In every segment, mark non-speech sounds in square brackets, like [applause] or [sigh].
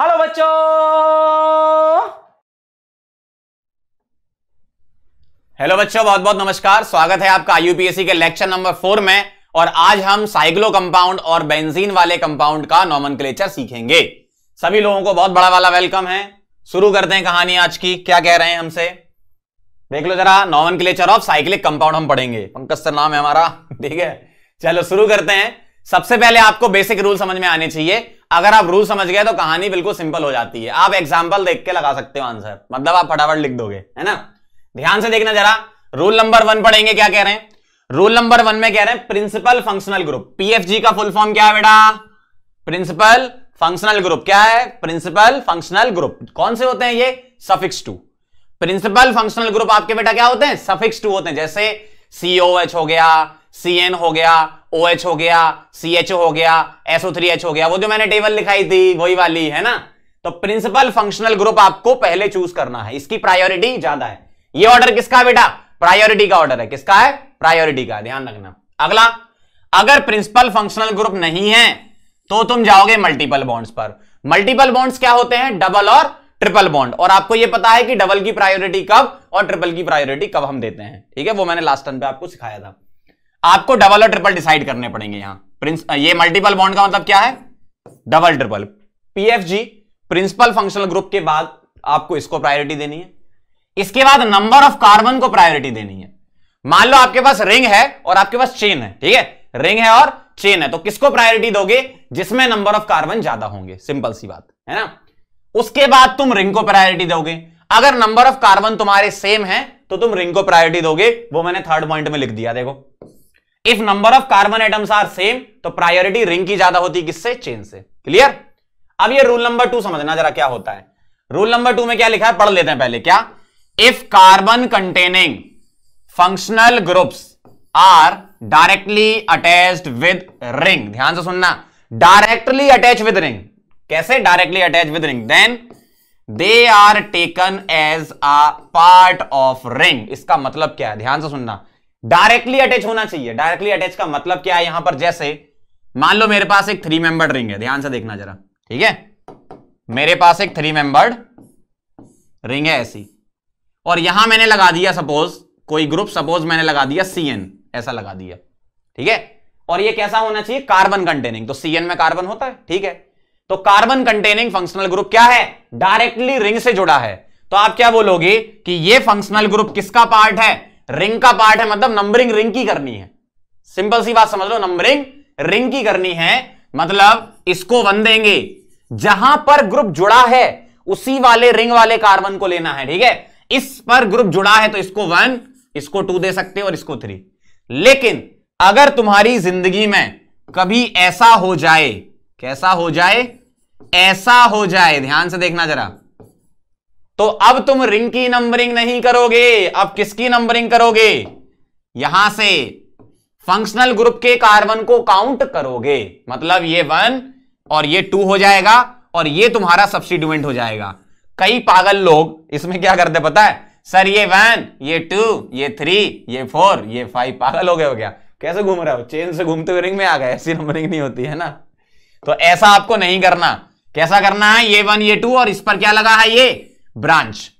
Hello बच्चों hello बच्चों बहुत बहुत नमस्कार स्वागत है आपका यूपीएससी के लेक्चर नंबर फोर में और आज हम साइक्लो कंपाउंड और बेंजीन वाले कंपाउंड का नॉमन सीखेंगे सभी लोगों को बहुत बड़ा वाला वेलकम है शुरू करते हैं कहानी आज की क्या कह रहे हैं हमसे देख लो जरा nomenclature of cyclic compound हम पढ़ेंगे पंकज सर नाम है हमारा ठीक है चलो शुरू करते हैं सबसे पहले आपको बेसिक रूल समझ में आने चाहिए अगर आप रूल समझ गए तो कहानी बिल्कुल सिंपल हो जाती है आप एग्जाम्पल देख के लगा सकते हो आंसर मतलब आप फटाफट लिख दोगे है ना ध्यान से देखना जरा रूल नंबर वन पढ़ेंगे क्या कह रहे हैं रूल नंबर वन में कह रहे हैं प्रिंसिपल फंक्शनल ग्रुप पीएफजी का फुल फॉर्म क्या है बेटा प्रिंसिपल फंक्शनल ग्रुप क्या है प्रिंसिपल फंक्शनल ग्रुप कौन से होते हैं ये suffix to principal functional group आपके बेटा क्या होते हैं सफिक्स टू होते हैं जैसे सीओ हो गया सी एन हो गया ओ OH हो गया सी एच हो गया एसओ थ्री एच हो गया वो जो मैंने टेबल लिखाई थी वही वाली है ना तो प्रिंसिपल फंक्शनल ग्रुप आपको पहले चूज करना है इसकी प्रायोरिटी ज्यादा है ये ऑर्डर किसका बेटा प्रायोरिटी का ऑर्डर है किसका है प्रायोरिटी का ध्यान रखना अगला अगर प्रिंसिपल फंक्शनल ग्रुप नहीं है तो तुम जाओगे मल्टीपल बॉन्ड्स पर मल्टीपल बॉन्ड्स क्या होते हैं डबल और ट्रिपल बॉन्ड और आपको यह पता है कि डबल की प्रायोरिटी कब और ट्रिपल की प्रायोरिटी कब हम देते हैं ठीक है वो मैंने लास्ट टाइम पे आपको सिखाया था आपको डबल और ट्रिपल डिसाइड करने पड़ेंगे यहां प्रिंस ये मल्टीपल बॉन्ड का मतलब क्या है double triple PFG principal functional group के बाद आपको इसको प्रायोरिटी देनी है इसके बाद नंबर ऑफ कार्बन को प्रायोरिटी देनी है मान लो आपके पास रिंग है और आपके पास चेन है ठीक है रिंग है और चेन है तो किसको प्रायोरिटी दोगे जिसमें नंबर ऑफ कार्बन ज्यादा होंगे सिंपल सी बात है ना उसके बाद तुम रिंग को प्रायोरिटी दोगे अगर नंबर ऑफ कार्बन तुम्हारे सेम है तो तुम रिंग को प्रायोरिटी दोगे वो मैंने थर्ड पॉइंट में लिख दिया देखो if number of carbon atoms are same तो प्रायोरिटी रिंग की ज्यादा होती है किससे चेन से क्लियर अब ये रूल नंबर टू समझना जरा क्या होता है रूल नंबर टू में क्या लिखा है पढ़ लेते हैं पहले क्या if carbon containing functional groups are directly attach with ring ध्यान से सुनना डायरेक्टली अटैच विद रिंग कैसे directly attach with ring then they are taken as a part of ring इसका मतलब क्या है ध्यान से सुनना डायरेक्टली अटैच होना चाहिए डायरेक्टली अटैच का मतलब क्या है यहां पर जैसे मान लो मेरे पास एक थ्री मेंबर्ड रिंग है ध्यान से देखना जरा ठीक है मेरे पास एक थ्री मेंबर्ड रिंग है ऐसी और यहां मैंने लगा दिया सपोज कोई ग्रुप सपोज मैंने लगा दिया सीएन ऐसा लगा दिया ठीक है और ये कैसा होना चाहिए कार्बन कंटेनिंग तो सीएन में कार्बन होता है ठीक है तो कार्बन कंटेनिंग फंक्शनल ग्रुप क्या है डायरेक्टली रिंग से जुड़ा है तो आप क्या बोलोगे कि ये फंक्शनल ग्रुप किसका पार्ट है रिंग का पार्ट है मतलब नंबरिंग रिंग की करनी है सिंपल सी बात समझ लो नंबरिंग रिंग की करनी है मतलब इसको वन देंगे जहां पर ग्रुप जुड़ा है उसी वाले रिंग वाले कार्बन को लेना है ठीक है इस पर ग्रुप जुड़ा है तो इसको वन इसको टू दे सकते हो और इसको थ्री लेकिन अगर तुम्हारी जिंदगी में कभी ऐसा हो जाए कैसा हो जाए ऐसा हो जाए ध्यान से देखना जरा तो अब तुम रिंग की नंबरिंग नहीं करोगे अब किसकी नंबरिंग करोगे यहां से फंक्शनल ग्रुप के कार्बन को काउंट करोगे मतलब ये वन और ये टू हो जाएगा और ये तुम्हारा सब्सिट्यूमेंट हो जाएगा कई पागल लोग इसमें क्या करते पता है सर ये वन ये टू ये थ्री ये फोर ये फाइव पागल हो गया हो गया कैसे घूम रहे हो चेन से घूमते हुए रिंग में आ गए ऐसी नंबरिंग नहीं होती है ना तो ऐसा आपको नहीं करना कैसा करना है ये वन ये टू और इस पर क्या लगा है ये ब्रांच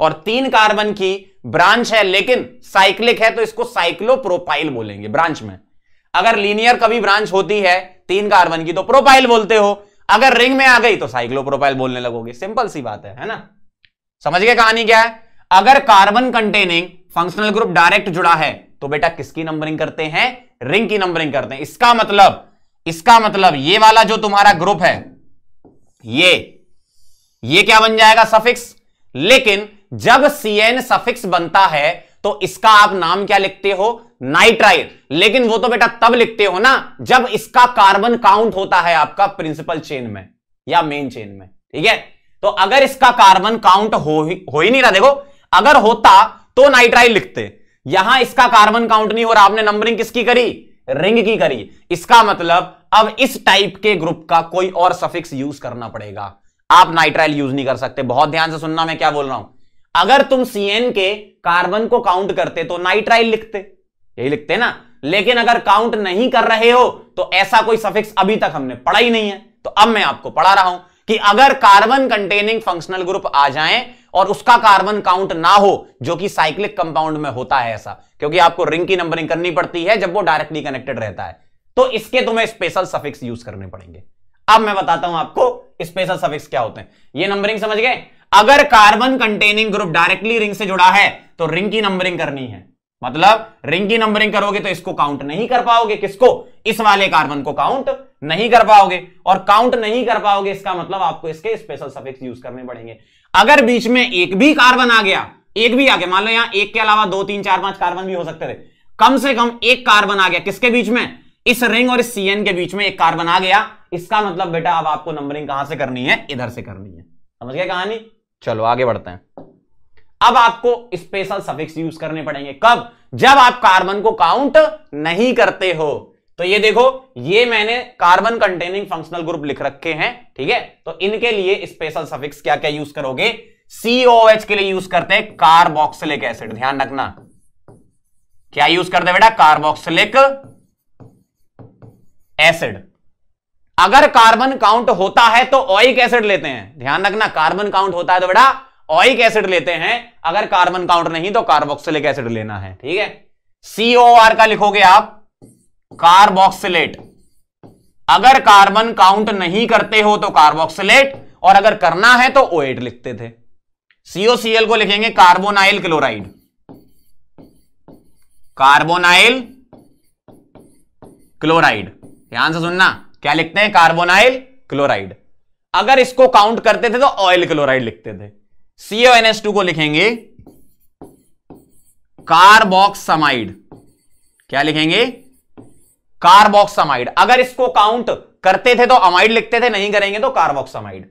और तीन कार्बन की ब्रांच है लेकिन साइक्लिक है तो इसको साइक्लोप्रोपाइल बोलेंगे ब्रांच में अगर लीनियर कभी ब्रांच होती है तीन कार्बन की तो प्रोपाइल बोलते हो अगर रिंग में आ गई तो साइक्लोप्रोपाइल बोलने लगोगे सिंपल सी बात है है ना समझ गए कहानी क्या है अगर carbon containing functional group direct जुड़ा है तो बेटा किसकी नंबरिंग करते हैं रिंग की नंबरिंग करते हैं इसका मतलब इसका मतलब ये वाला जो तुम्हारा ग्रुप है ये ये क्या बन जाएगा सफिक्स लेकिन जब सी एन सफिक्स बनता है तो इसका आप नाम क्या लिखते हो नाइट्राइड लेकिन वो तो बेटा तब लिखते हो ना जब इसका कार्बन काउंट होता है आपका प्रिंसिपल चेन में या मेन चेन में ठीक है तो अगर इसका कार्बन काउंट हो ही हो ही नहीं रहा देखो अगर होता तो नाइट्राइड लिखते यहां इसका कार्बन काउंट नहीं हो रहा आपने नंबरिंग किसकी करी रिंग की करी इसका मतलब अब इस टाइप के ग्रुप का कोई और सफिक्स यूज करना पड़ेगा आप नाइट्राइल यूज नहीं कर सकते बहुत ध्यान से सुनना मैं क्या बोल रहा हूं अगर तुम सीएन के कार्बन को काउंट करते तो नाइट्राइल लिखते यही लिखते ना लेकिन अगर काउंट नहीं कर रहे हो तो ऐसा कोई सफिक्स अभी तक हमने पढ़ा ही नहीं है तो अब मैं आपको पढ़ा रहा हूं कि अगर कार्बन कंटेनिंग फंक्शनल ग्रुप आ जाए और उसका कार्बन काउंट ना हो जो कि साइक्लिक कंपाउंड में होता है ऐसा क्योंकि आपको रिंग की नंबरिंग करनी पड़ती है जब वो डायरेक्टली कनेक्टेड रहता है तो इसके तुम्हें स्पेशल सफिक्स यूज करने पड़ेंगे अब मैं बताता हूं आपको स्पेशल सफिक्स क्या होते हैं ये नंबरिंग समझ गए अगर carbon containing group directly ring से जुड़ा है तो रिंग की नंबरिंग करनी है मतलब रिंग की नंबरिंग करोगे तो इसको काउंट नहीं कर पाओगे किसको इस वाले कार्बन को काउंट नहीं कर पाओगे और काउंट नहीं कर पाओगे इसका मतलब आपको इसके स्पेशल सफिक्स यूज करने पड़ेंगे अगर बीच में एक भी कार्बन आ गया एक भी आ गया मान लो यहां एक के अलावा दो तीन चार पांच कार्बन भी हो सकते थे कम से कम एक कार्बन आ गया किसके बीच में इस रिंग और इस सीएन के बीच में एक कार्बन आ गया इसका मतलब बेटा अब आपको नंबरिंग कहां से करनी है इधर से करनी है समझ गए कहानी चलो आगे बढ़ते हैं अब आपको स्पेशल सफिक्स यूज करने पड़ेंगे कब जब आप कार्बन को काउंट नहीं करते हो तो ये देखो ये मैंने कार्बन कंटेनिंग फंक्शनल ग्रुप लिख रखे हैं ठीक है तो इनके लिए स्पेशल सफिक्स क्या क्या यूज करोगे COH के लिए यूज करते हैं कार्बोक्सिलिक एसिड ध्यान रखना क्या यूज करते हैं बेटा कार्बोक्सिलिक एसिड अगर कार्बन काउंट होता है तो ऑइक एसिड लेते हैं ध्यान रखना कार्बन काउंट होता है तो बेटा ऑइक एसिड लेते हैं अगर कार्बन काउंट नहीं तो कार्बोक्सिलिक एसिड लेना है ठीक है सीओआर का लिखोगे आप कार्बोक्सिलेट अगर कार्बन काउंट नहीं करते हो तो कार्बोक्सिलेट और अगर करना है तो ओएट लिखते थे सीओसीएल को लिखेंगे कार्बोनाइल क्लोराइड कार्बोनाइल क्लोराइड ध्यान से सुनना क्या लिखते हैं कार्बोनाइल क्लोराइड अगर इसको काउंट करते थे तो ऑयल क्लोराइड लिखते थे सीओएनएस टू को लिखेंगे कार्बोक्सामाइड क्या लिखेंगे कार्बोक्सामाइड अगर इसको काउंट करते थे तो अमाइड लिखते थे नहीं करेंगे तो कार्बोक्सामाइड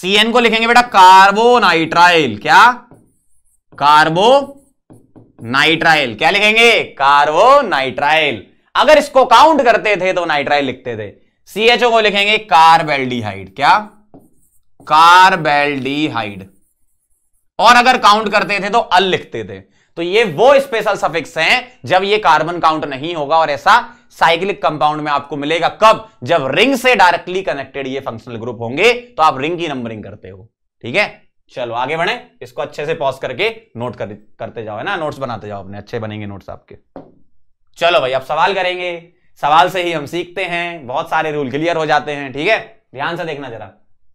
सीएन को लिखेंगे बेटा कार्बोनाइट्राइल क्या कार्बो नाइट्राइल क्या लिखेंगे कार्बोनाइट्राइल अगर इसको काउंट करते थे तो नाइट्राइल लिखते थे सीएचओ को लिखेंगे कार्बेल्डिहाइड क्या कार्बेल्डिहाइड और अगर काउंट करते थे तो अल लिखते थे तो ये वो स्पेशल सफिक्स हैं जब ये कार्बन काउंट नहीं होगा और ऐसा साइक्लिक कंपाउंड में आपको मिलेगा कब जब रिंग से डायरेक्टली कनेक्टेड ये फंक्शनल ग्रुप होंगे तो आप रिंग की नंबरिंग करते हो ठीक है चलो आगे बढ़े इसको अच्छे से पॉज करके नोट कर, करते जाओ है ना नोट्स बनाते जाओ अपने अच्छे बनेंगे नोट्स आपके चलो भाई आप सवाल करेंगे सवाल से ही हम सीखते हैं बहुत सारे रूल क्लियर हो जाते हैं ठीक है ध्यान से देखना जरा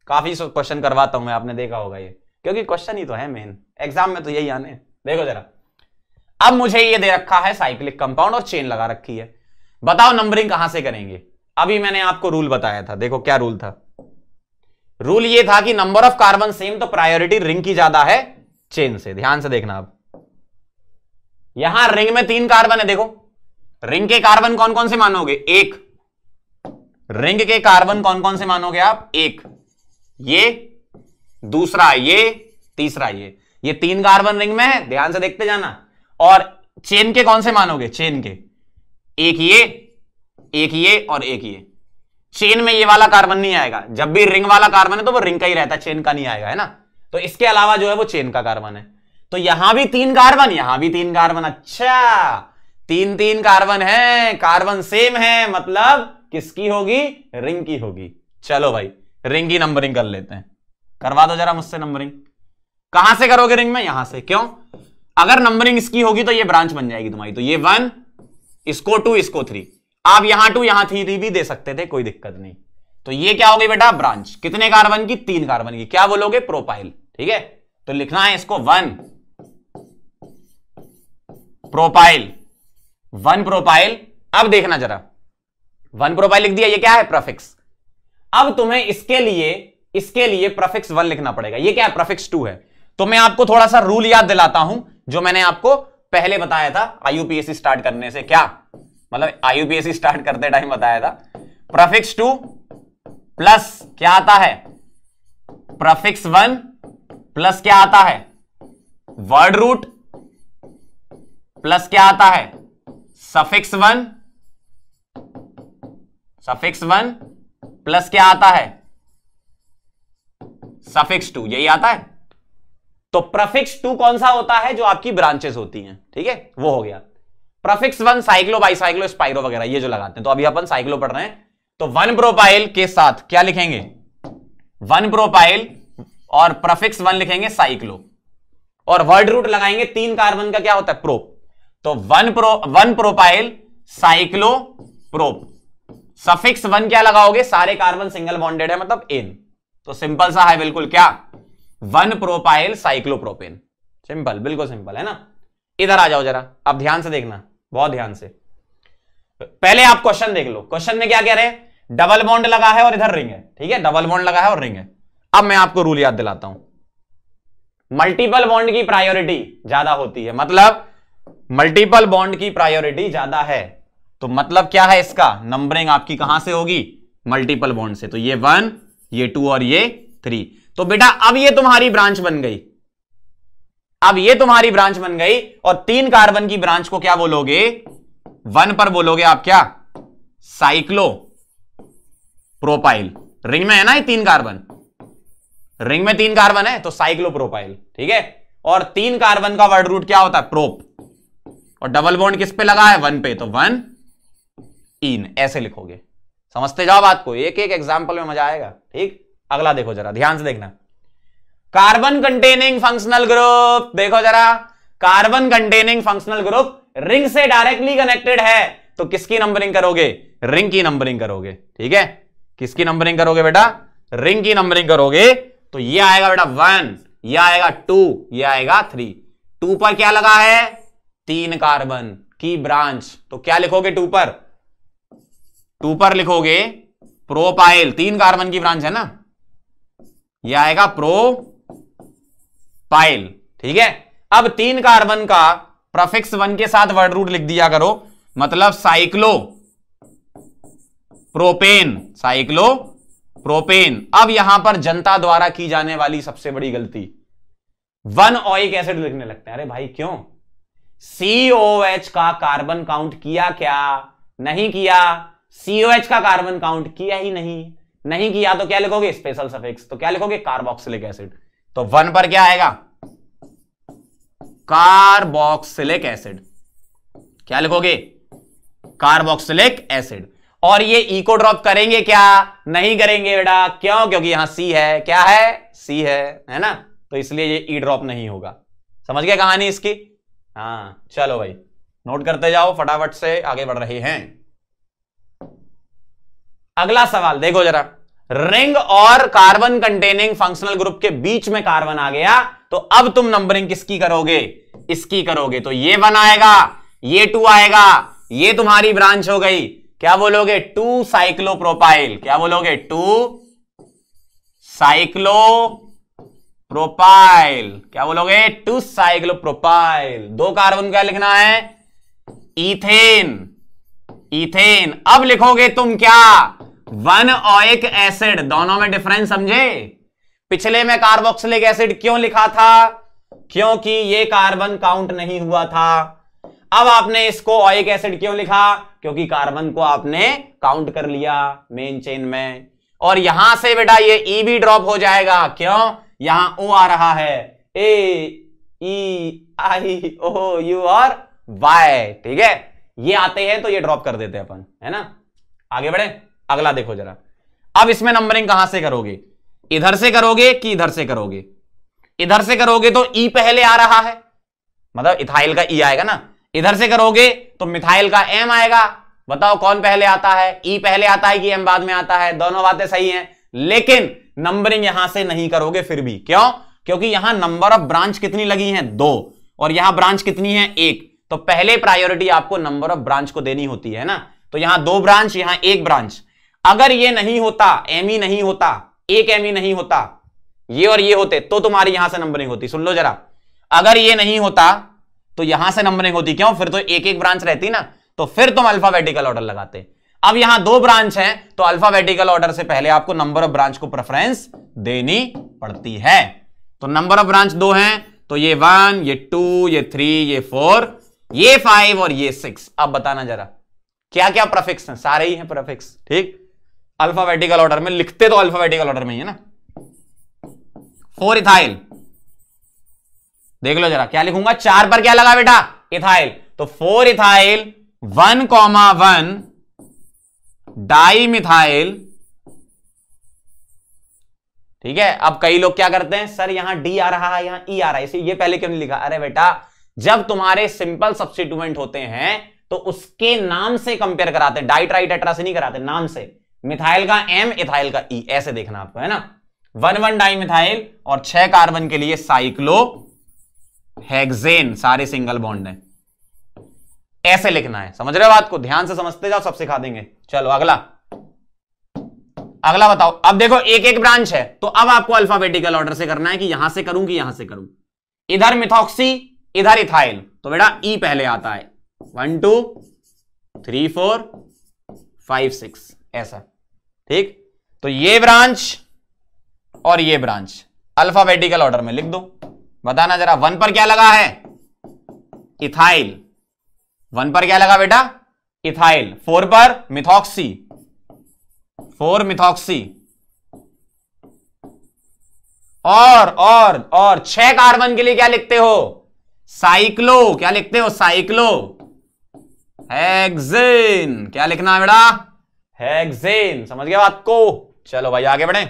काफी क्वेश्चन करवाता हूं मैं आपने देखा होगा ये क्योंकि क्वेश्चन ही तो है मेन एग्जाम में तो यही आने देखो जरा अब मुझे ये दे रखा है साइक्लिक कंपाउंड और चेन लगा रखी है बताओ नंबरिंग कहां से करेंगे अभी मैंने आपको रूल बताया था देखो क्या रूल था रूल ये था कि नंबर ऑफ कार्बन सेम तो प्रायोरिटी रिंग की ज्यादा है चेन से ध्यान से देखना आप यहां रिंग में तीन कार्बन है देखो रिंग के कार्बन कौन कौन से मानोगे एक रिंग के कार्बन कौन कौन से मानोगे आप एक ये दूसरा ये तीसरा ये ये तीन कार्बन रिंग में है ध्यान से देखते जाना और चेन के कौन से मानोगे चेन के एक ये एक ये और एक ये चेन में ये वाला कार्बन नहीं आएगा जब भी रिंग वाला कार्बन है तो वो रिंग का ही रहता है चेन का नहीं आएगा है ना तो इसके अलावा जो है वो चेन का कार्बन है तो यहां भी तीन कार्बन यहां भी तीन कार्बन अच्छा तीन तीन कार्बन है कार्बन सेम है मतलब किसकी होगी रिंग की होगी चलो भाई रिंग की नंबरिंग कर लेते हैं करवा दो जरा मुझसे नंबरिंग कहां से करोगे रिंग में यहां से क्यों अगर नंबरिंग इसकी होगी तो ये ब्रांच बन जाएगी तुम्हारी तो ये वन इसको टू इसको थ्री आप यहां टू यहां थ्री भी दे सकते थे कोई दिक्कत नहीं तो ये क्या होगी बेटा ब्रांच कितने कार्बन की तीन कार्बन की क्या बोलोगे प्रोपाइल ठीक है तो लिखना है इसको वन प्रोपाइल वन प्रोपाइल अब देखना जरा वन प्रोपाइल लिख दिया ये क्या है प्रफिक्स अब तुम्हें इसके लिए इसके लिए प्रफिक्स वन लिखना पड़ेगा ये क्या है प्रफिक्स टू है तो मैं आपको थोड़ा सा रूल याद दिलाता हूं जो मैंने आपको पहले बताया था आईयूपीएससी स्टार्ट करने से क्या मतलब आईयूपीएससी स्टार्ट करते टाइम बताया था प्रफिक्स टू प्लस क्या आता है प्रफिक्स वन प्लस क्या आता है वर्ड रूट प्लस क्या आता है suffix one suffix one plus क्या आता है सफिक्स टू यही आता है तो प्रफिक्स टू कौन सा होता है जो आपकी ब्रांचेस होती हैं ठीक है थीके? वो हो गया prefix one cyclo bi cyclo spiro वगैरह ये जो लगाते हैं तो अभी अपन साइक्लो पढ़ रहे हैं तो वन प्रोपाइल के साथ क्या लिखेंगे वन प्रोपाइल और प्रफिक्स वन लिखेंगे साइक्लो और वर्ड रूट लगाएंगे तीन कार्बन का क्या होता है प्रोप तो one pro one propyl cyclo prop suffix one क्या लगाओगे सारे कार्बन सिंगल बॉन्डेड है मतलब एन तो सिंपल सा है बिल्कुल क्या वन प्रोपाइल साइक्लोप्रोपेन सिंपल बिल्कुल सिंपल है ना इधर आ जाओ जरा अब ध्यान से देखना बहुत ध्यान से पहले आप क्वेश्चन देख लो क्वेश्चन में क्या कह रहे हैं डबल बॉन्ड लगा है और इधर रिंग है ठीक है डबल बॉन्ड लगा है और रिंग है अब मैं आपको रूल याद दिलाता हूं मल्टीपल बॉन्ड की प्रायोरिटी ज्यादा होती है मतलब मल्टीपल बॉन्ड की प्रायोरिटी ज्यादा है तो मतलब क्या है इसका नंबरिंग आपकी कहां से होगी मल्टीपल बॉन्ड से तो ये वन ये टू और ये थ्री तो बेटा अब ये तुम्हारी ब्रांच बन गई अब ये तुम्हारी ब्रांच बन गई और तीन कार्बन की ब्रांच को क्या बोलोगे वन पर बोलोगे आप क्या साइक्लो प्रोपाइल रिंग में है ना ये तीन कार्बन रिंग में तीन कार्बन है तो साइक्लो प्रोपाइल ठीक है और तीन कार्बन का वर्ड रूट क्या होता है प्रोप और डबल बॉन्ड किस पे लगा है वन पे तो वन इन ऐसे लिखोगे समझते जाओ बात को एक एक एग्जाम्पल में मजा आएगा ठीक अगला देखो जरा ध्यान से देखना कार्बन कंटेनिंग फंक्शनल ग्रुप देखो जरा carbon containing functional group ring से डायरेक्टली कनेक्टेड है तो किसकी नंबरिंग करोगे रिंग की नंबरिंग करोगे ठीक है किसकी नंबरिंग करोगे बेटा रिंग की नंबरिंग करोगे तो ये आएगा बेटा वन ये आएगा टू ये आएगा थ्री टू पर क्या लगा है तीन कार्बन की ब्रांच तो क्या लिखोगे टू पर टू पर लिखोगे प्रोपाइल तीन कार्बन की ब्रांच है ना ये आएगा प्रो पाइल ठीक है अब तीन कार्बन का प्रफिक्स वन के साथ वर्ड रूट लिख दिया करो मतलब साइक्लो प्रोपेन साइक्लो प्रोपेन अब यहां पर जनता द्वारा की जाने वाली सबसे बड़ी गलती वन ऑइक एसिड लिखने लगते हैं अरे भाई क्यों एच का कार्बन काउंट किया क्या नहीं किया एच का कार्बन काउंट किया ही नहीं नहीं किया तो क्या लिखोगे स्पेशल सफेक्स तो क्या लिखोगे कार्बोक्सिलिक एसिड तो वन पर क्या आएगा कार्बोक्सिलिक एसिड क्या लिखोगे कार्बोक्सिलिक एसिड और ये इको ड्रॉप करेंगे क्या नहीं करेंगे बेटा क्यों क्योंकि यहां सी है क्या है सी है है ना तो इसलिए ये ई e ड्रॉप नहीं होगा समझ गया कहानी इसकी हाँ चलो भाई नोट करते जाओ फटाफट से आगे बढ़ रहे हैं अगला सवाल देखो जरा रिंग और कार्बन कंटेनिंग फंक्शनल ग्रुप के बीच में कार्बन आ गया तो अब तुम नंबरिंग किसकी करोगे इसकी करोगे तो ये वन आएगा ये टू आएगा ये तुम्हारी ब्रांच हो गई क्या बोलोगे टू साइक्लोप्रोपाइल क्या बोलोगे टू साइक्लो प्रोपाइल क्या बोलोगे टू साइक्लो प्रोपाइल दो कार्बन क्या लिखना है इथेन इथेन अब लिखोगे तुम क्या वन ऑइक एसिड दोनों में डिफरेंस समझे पिछले में कार्बोक्सिलिक एसिड क्यों लिखा था क्योंकि ये कार्बन काउंट नहीं हुआ था अब आपने इसको ऑइक एसिड क्यों लिखा क्योंकि कार्बन को आपने काउंट कर लिया मेन चेन में और यहां से बेटा ये ई e भी ड्रॉप हो जाएगा क्यों यहां ओ आ रहा है ए ई आई ओ यू और वाई ठीक है ये आते हैं तो ये ड्रॉप कर देते हैं अपन है ना आगे बढ़े अगला देखो जरा अब इसमें नंबरिंग कहां से करोगे इधर से करोगे कि इधर से करोगे इधर से करोगे तो ई e पहले आ रहा है मतलब इथाइल का ई e आएगा ना इधर से करोगे तो मिथाइल का एम आएगा बताओ कौन पहले आता है ई e पहले आता है कि एम बाद में आता है दोनों बातें सही हैं लेकिन नंबरिंग यहां से नहीं करोगे फिर भी क्यों क्योंकि यहां नंबर ऑफ ब्रांच कितनी लगी है दो और यहां ब्रांच कितनी है एक तो पहले प्रायोरिटी आपको नंबर ऑफ ब्रांच को देनी होती है ना तो यहां दो ब्रांच यहां एक ब्रांच अगर ये नहीं होता एम e नहीं होता एक एम e नहीं होता ये और ये होते तो तुम्हारी यहां से नंबरिंग होती सुन लो जरा अगर ये नहीं होता तो यहां से नंबरिंग होती क्यों फिर तो एक एक ब्रांच रहती ना तो फिर तुम अल्फाबेटिकल ऑर्डर लगाते अब यहां दो ब्रांच है तो अल्फाबेटिकल ऑर्डर से पहले आपको नंबर ऑफ ब्रांच को प्रेफरेंस देनी पड़ती है तो नंबर ऑफ ब्रांच दो हैं तो ये वन ये टू ये थ्री ये फोर ये फाइव और ये सिक्स अब बताना जरा क्या क्या प्रफिक्स हैं सारे ही हैं प्रफिक्स ठीक अल्फाबेटिकल ऑर्डर में लिखते तो अल्फाबेटिकल ऑर्डर में ही है ना फोर इथाइल देख लो जरा क्या लिखूंगा चार पर क्या लगा बेटा इथाइल तो four ethyl one comma one methyl ठीक है अब कई लोग क्या करते हैं सर यहां डी आ रहा है यहां ई e आ रहा है इसे ये पहले क्यों नहीं लिखा अरे बेटा जब तुम्हारे सिंपल सब्सिट्यूमेंट होते हैं तो उसके नाम से कंपेयर कराते हैं डाइट राइट एट्रा से नहीं कराते नाम से मिथाइल का एम इथाइल का ई e, ऐसे देखना आपको है ना वन वन डाई मिथाइल और छह कार्बन के लिए साइक्लो हेक्सेन सारे सिंगल बॉन्ड है ऐसे लिखना है समझ रहे हो बात को ध्यान से समझते जाओ सब सिखा देंगे चलो अगला अगला बताओ अब देखो एक एक ब्रांच है तो अब आपको अल्फाबेटिकल ऑर्डर से करना है कि यहां से करूं कि यहां से करूं इधर मिथॉक्सी इधर इथाइल तो बेटा ई e पहले आता है one two three four five six ऐसा ठीक तो ये ब्रांच और ये ब्रांच अल्फाबेटिकल ऑर्डर में लिख दो बताना जरा वन पर क्या लगा है इथाइल वन पर क्या लगा बेटा इथाइल फोर पर मिथॉक्सी फोर मिथॉक्सी और और और छह कार्बन के लिए क्या लिखते हो साइक्लो क्या लिखते हो साइक्लो हेक्सेन क्या लिखना है बेटा हेक्सेन समझ गया बात को चलो भाई आगे बढ़े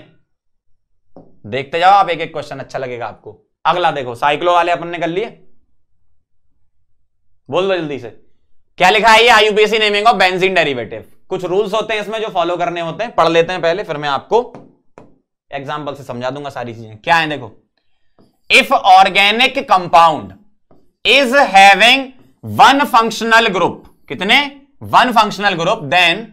देखते जाओ आप एक एक क्वेश्चन अच्छा लगेगा आपको अगला देखो साइक्लो वाले अपन ने कर लिए बोल दो जल्दी से क्या लिखा है ये IUPAC naming of benzene derivative कुछ रूल्स होते हैं इसमें जो फॉलो करने होते हैं पढ़ लेते हैं पहले फिर मैं आपको एग्जाम्पल से समझा दूंगा सारी चीजें क्या है देखो if organic compound is having one functional group कितने one functional group then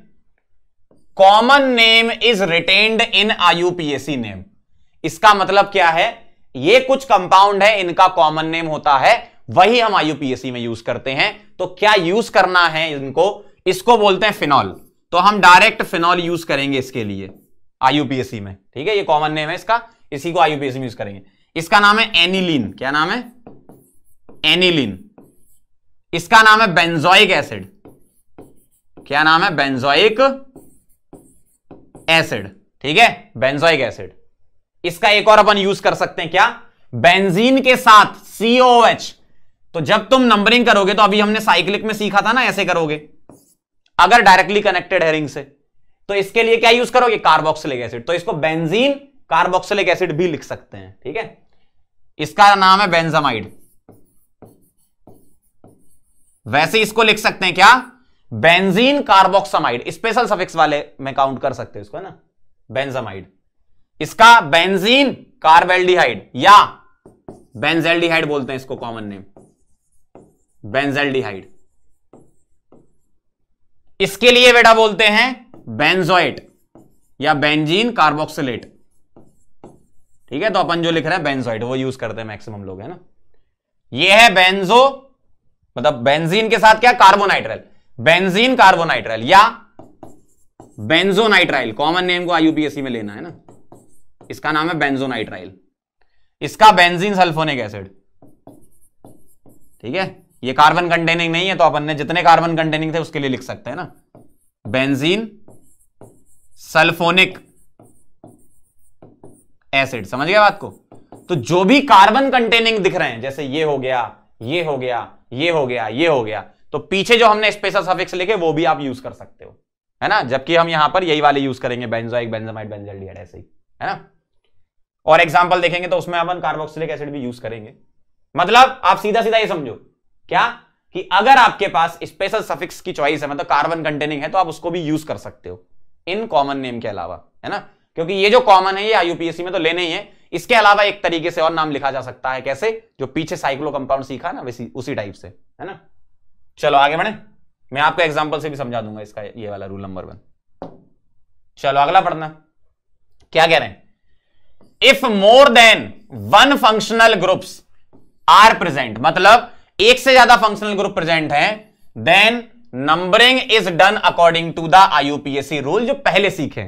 common name is retained in IUPAC name इसका मतलब क्या है ये कुछ कंपाउंड है इनका कॉमन नेम होता है वही हम आईयूपीएसी में यूज करते हैं तो क्या यूज करना है इनको इसको बोलते हैं फिनॉल तो हम डायरेक्ट फिनॉल यूज करेंगे इसके लिए आईयूपीएसी में ठीक है ये कॉमन नेम है इसका इसी को आईयूपीएसी में यूज करेंगे इसका नाम है एनिलीन क्या नाम है एनिलीन इसका नाम है बेंजोइक एसिड क्या नाम है बेंजोइक एसिड ठीक है बेंजोइक एसिड इसका एक और अपन यूज कर सकते हैं क्या बेंजीन के साथ सीओ एच तो जब तुम नंबरिंग करोगे तो अभी हमने साइक्लिक में सीखा था ना ऐसे करोगे अगर डायरेक्टली कनेक्टेड है रिंग से तो इसके लिए क्या यूज करोगे कार्बोक्सिलिक एसिड तो इसको बेंजीन कार्बोक्सिलिक एसिड भी लिख सकते हैं ठीक है इसका नाम है बेंजामाइड वैसे इसको लिख सकते हैं क्या बेंजीन कार्बोक्सामाइड स्पेशल सफिक्स वाले में काउंट कर सकते हैं इसको ना बेंजामाइड इसका बेंजीन कार्बेल्डिहाइड या बेंजेल्डिहाइड बोलते हैं इसको कॉमन नेम बेंजल्डिहाइड इसके लिए बेटा बोलते हैं बेंजोइट या बेंजीन कार्बोक्सिलेट ठीक है तो अपन जो लिख रहे हैं बेंजोइट वो यूज करते हैं मैक्सिमम लोग है ना ये है बेंजो मतलब बेंजीन के साथ क्या कार्बोनाइट्राइल बेंजीन कार्बोनाइट्राइल या बेंजोनाइट्राइल कॉमन नेम को आईयूपीएससी में लेना है ना इसका नाम है बेंजोनाइट्राइल इसका बेंजीन सल्फोनिक एसिड ठीक है ये कार्बन कंटेनिंग नहीं है तो अपन ने जितने कार्बन कंटेनिंग थे उसके लिए लिख सकते हैं ना बेंजीन सल्फोनिक एसिड समझ गया बात को तो जो भी कार्बन कंटेनिंग दिख रहे हैं जैसे ये हो गया ये हो गया ये हो गया ये हो गया तो पीछे जो हमने स्पेशल सफिक्स लिखे वो भी आप यूज कर सकते हो है ना जबकि हम यहां पर यही वाले यूज करेंगे बेंजोइक बेंजामाइड बेंजल्डिहाइड ऐसे ही है ना और एग्जांपल देखेंगे तो उसमें अपन कार्बोक्सिलिक एसिड भी यूज करेंगे मतलब आप सीधा सीधा ये समझो क्या कि अगर आपके पास स्पेशल सफिक्स की चॉइस है मतलब कार्बन कंटेनिंग है तो आप उसको भी यूज कर सकते हो इन कॉमन नेम के अलावा है ना क्योंकि ये जो कॉमन है ये आईयूपीएससी में तो लेने ही है इसके अलावा एक तरीके से और नाम लिखा जा सकता है कैसे जो पीछे साइक्लो कंपाउंड सीखा ना वैसी उसी टाइप से है ना चलो आगे बढ़े मैं आपको एग्जाम्पल से भी समझा दूंगा इसका ये वाला रूल नंबर वन चलो अगला पढ़ना क्या कह रहे हैं if more than one functional groups are present मतलब एक से ज्यादा फंक्शनल ग्रुप प्रेजेंट है then numbering is done according to the IUPSC rule जो पहले सीखे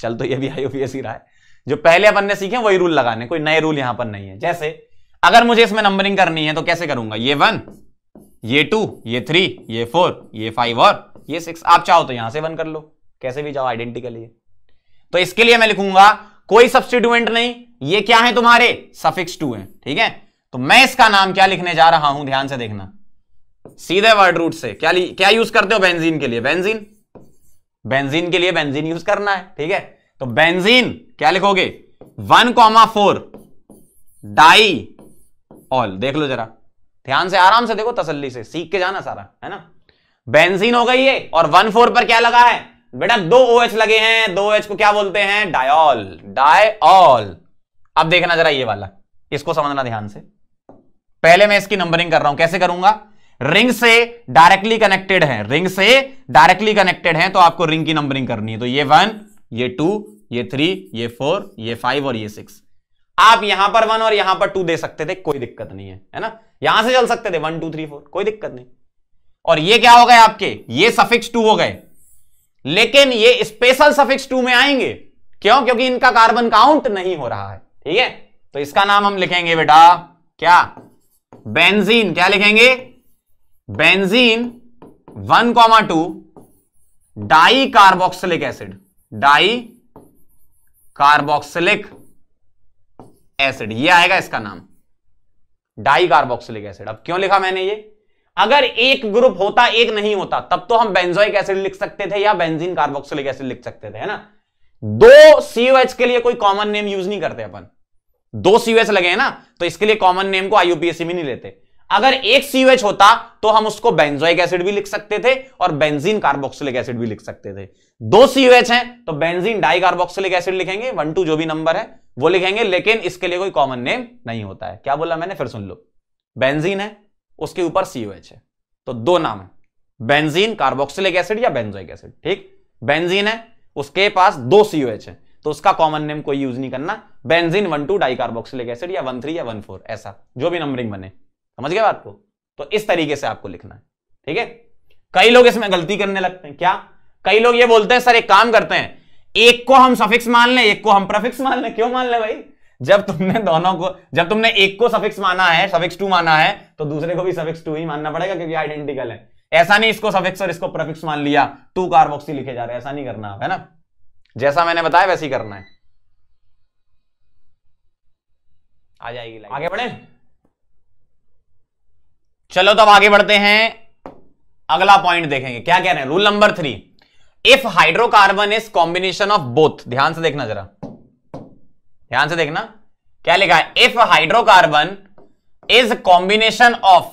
चल तो ये भी आईयूपीएससी रहा है जो पहले अपन ने सीखे वही रूल लगाने कोई नए रूल यहां पर नहीं है जैसे अगर मुझे इसमें नंबरिंग करनी है तो कैसे करूंगा ये वन ये टू ये थ्री ये फोर ये फाइव और ये सिक्स आप चाहो तो यहां से वन कर लो कैसे भी जाओ आइडेंटिकली तो इसके लिए मैं लिखूंगा कोई सब्सटीट्यूएंट नहीं ये क्या है तुम्हारे सफिक्स टू है ठीक है तो मैं इसका नाम क्या लिखने जा रहा हूं ध्यान से देखना सीधे वर्ड रूट से क्या क्या यूज करते हो बेंजीन के लिए बेंजीन बेंजीन के लिए बेंजीन यूज करना है ठीक है तो बेंजीन क्या लिखोगे one comma four diol देख लो जरा ध्यान से आराम से देखो तसल्ली से सीख के जाना सारा है ना बेंजीन हो गई है और वन फोर पर क्या लगा है बेटा दो ओ OH लगे हैं दो OH को क्या बोलते हैं डायऑल डायऑल अब देखना जरा ये वाला इसको समझना ध्यान से पहले मैं इसकी नंबरिंग कर रहा हूं कैसे करूंगा रिंग से डायरेक्टली कनेक्टेड है रिंग से डायरेक्टली कनेक्टेड है तो आपको रिंग की नंबरिंग करनी है तो ये वन ये टू ये थ्री ये फोर ये फाइव और ये सिक्स आप यहां पर वन और यहां पर टू दे सकते थे कोई दिक्कत नहीं है है ना यहां से चल सकते थे वन टू थ्री फोर कोई दिक्कत नहीं और ये क्या हो गए आपके ये सफिक्स टू हो गए लेकिन ये स्पेशल सफिक्स टू में आएंगे क्यों क्योंकि इनका कार्बन काउंट नहीं हो रहा है ठीक है तो इसका नाम हम लिखेंगे बेटा क्या बेंजीन क्या लिखेंगे benzene one comma two di carboxylic acid di carboxylic acid ये आएगा इसका नाम डाई कार्बोक्सिलिक एसिड अब क्यों लिखा मैंने ये अगर एक ग्रुप होता एक नहीं होता तब तो हम बेंजोइक एसिड लिख सकते थे या बेंजीन कार्बोक्सिलिक एसिड लिख सकते थे है ना दो सीओएच के लिए कोई कॉमन नेम यूज नहीं करते अपन दो सीवेज लगे हैं ना तो इसके लिए कॉमन नेम को आईयूपीएससी में नहीं लेते अगर एक सीवेज होता तो हम उसको बेंजोइक एसिड भी लिख सकते थे और बेंजीन कार्बोक्सिलिक एसिड भी लिख सकते थे दो सीवेज हैं तो बेंजीन डाई कार्बोक्सिलिक एसिड लिखेंगे वन टू जो भी नंबर है वो लिखेंगे लेकिन इसके लिए कोई कॉमन नेम नहीं होता है क्या बोला मैंने फिर सुन लो बेंजीन है उसके ऊपर सीवेज है तो दो नाम है बेंजीन कार्बोक्सिलिक एसिड या बेंजोइक एसिड ठीक बेंजीन है उसके पास दो सीवेज है तो उसका कॉमन नेम कोई यूज नहीं करना benzene one two dicarboxylic acid या वन थ्री या वन फोर ऐसा जो भी नंबरिंग बने समझ गए बात को तो इस तरीके से आपको लिखना है ठीक है कई लोग इसमें गलती करने लगते हैं क्या कई लोग ये बोलते हैं सर एक काम करते हैं एक को हम सफिक्स मान लें एक को हम प्रफिक्स मान लें क्यों मान लें भाई जब तुमने दोनों को जब तुमने एक को सफिक्स माना है सफिक्स टू माना है तो दूसरे को भी सफिक्स टू ही मानना पड़ेगा क्योंकि आइडेंटिकल है ऐसा नहीं इसको सफिक्स और इसको प्रफिक्स मान लिया टू कार्बोक्सी लिखे जा रहे हैं ऐसा नहीं करना है ना जैसा मैंने बताया वैसे ही करना है आ जाएगी आगे बढ़े चलो तो अब आगे बढ़ते हैं अगला पॉइंट देखेंगे क्या कह रहे हैं rule number three if hydrocarbon is combination of both ध्यान से देखना जरा ध्यान से देखना क्या लिखा है if hydrocarbon is combination of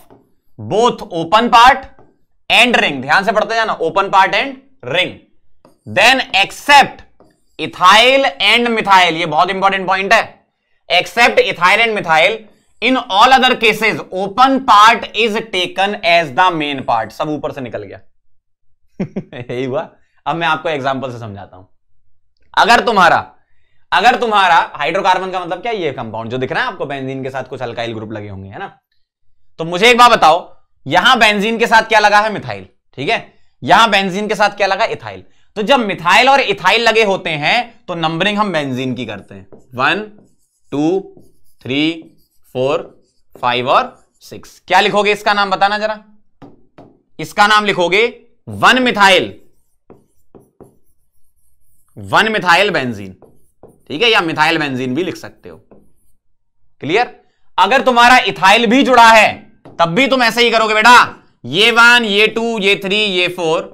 both open part and ring ध्यान से पढ़ते जाना open part and ring then except ethyl and methyl ये बहुत इंपॉर्टेंट पॉइंट है except ethyl and methyl in all other cases open part is taken as the main part सब ऊपर से निकल गया [laughs] यही हुआ अब मैं आपको एग्जांपल से समझाता हूं अगर तुम्हारा अगर तुम्हारा हाइड्रोकार्बन का मतलब क्या ये कंपाउंड जो दिख रहा है आपको बेंजीन के साथ कुछ अल्काइल ग्रुप लगे होंगे है ना तो मुझे एक बार बताओ यहां बेंजीन के साथ क्या लगा है मिथाइल ठीक है यहां बेंजीन के साथ क्या लगा इथाइल तो जब मिथाइल और इथाइल लगे होते हैं तो नंबरिंग हम बेंजीन की करते हैं one two three four five और सिक्स क्या लिखोगे इसका नाम बताना जरा इसका नाम लिखोगे one methyl one methyl benzene ठीक है या मिथाइल बेंजीन भी लिख सकते हो क्लियर अगर तुम्हारा इथाइल भी जुड़ा है तब भी तुम ऐसे ही करोगे बेटा ये वन ये टू ये थ्री ये फोर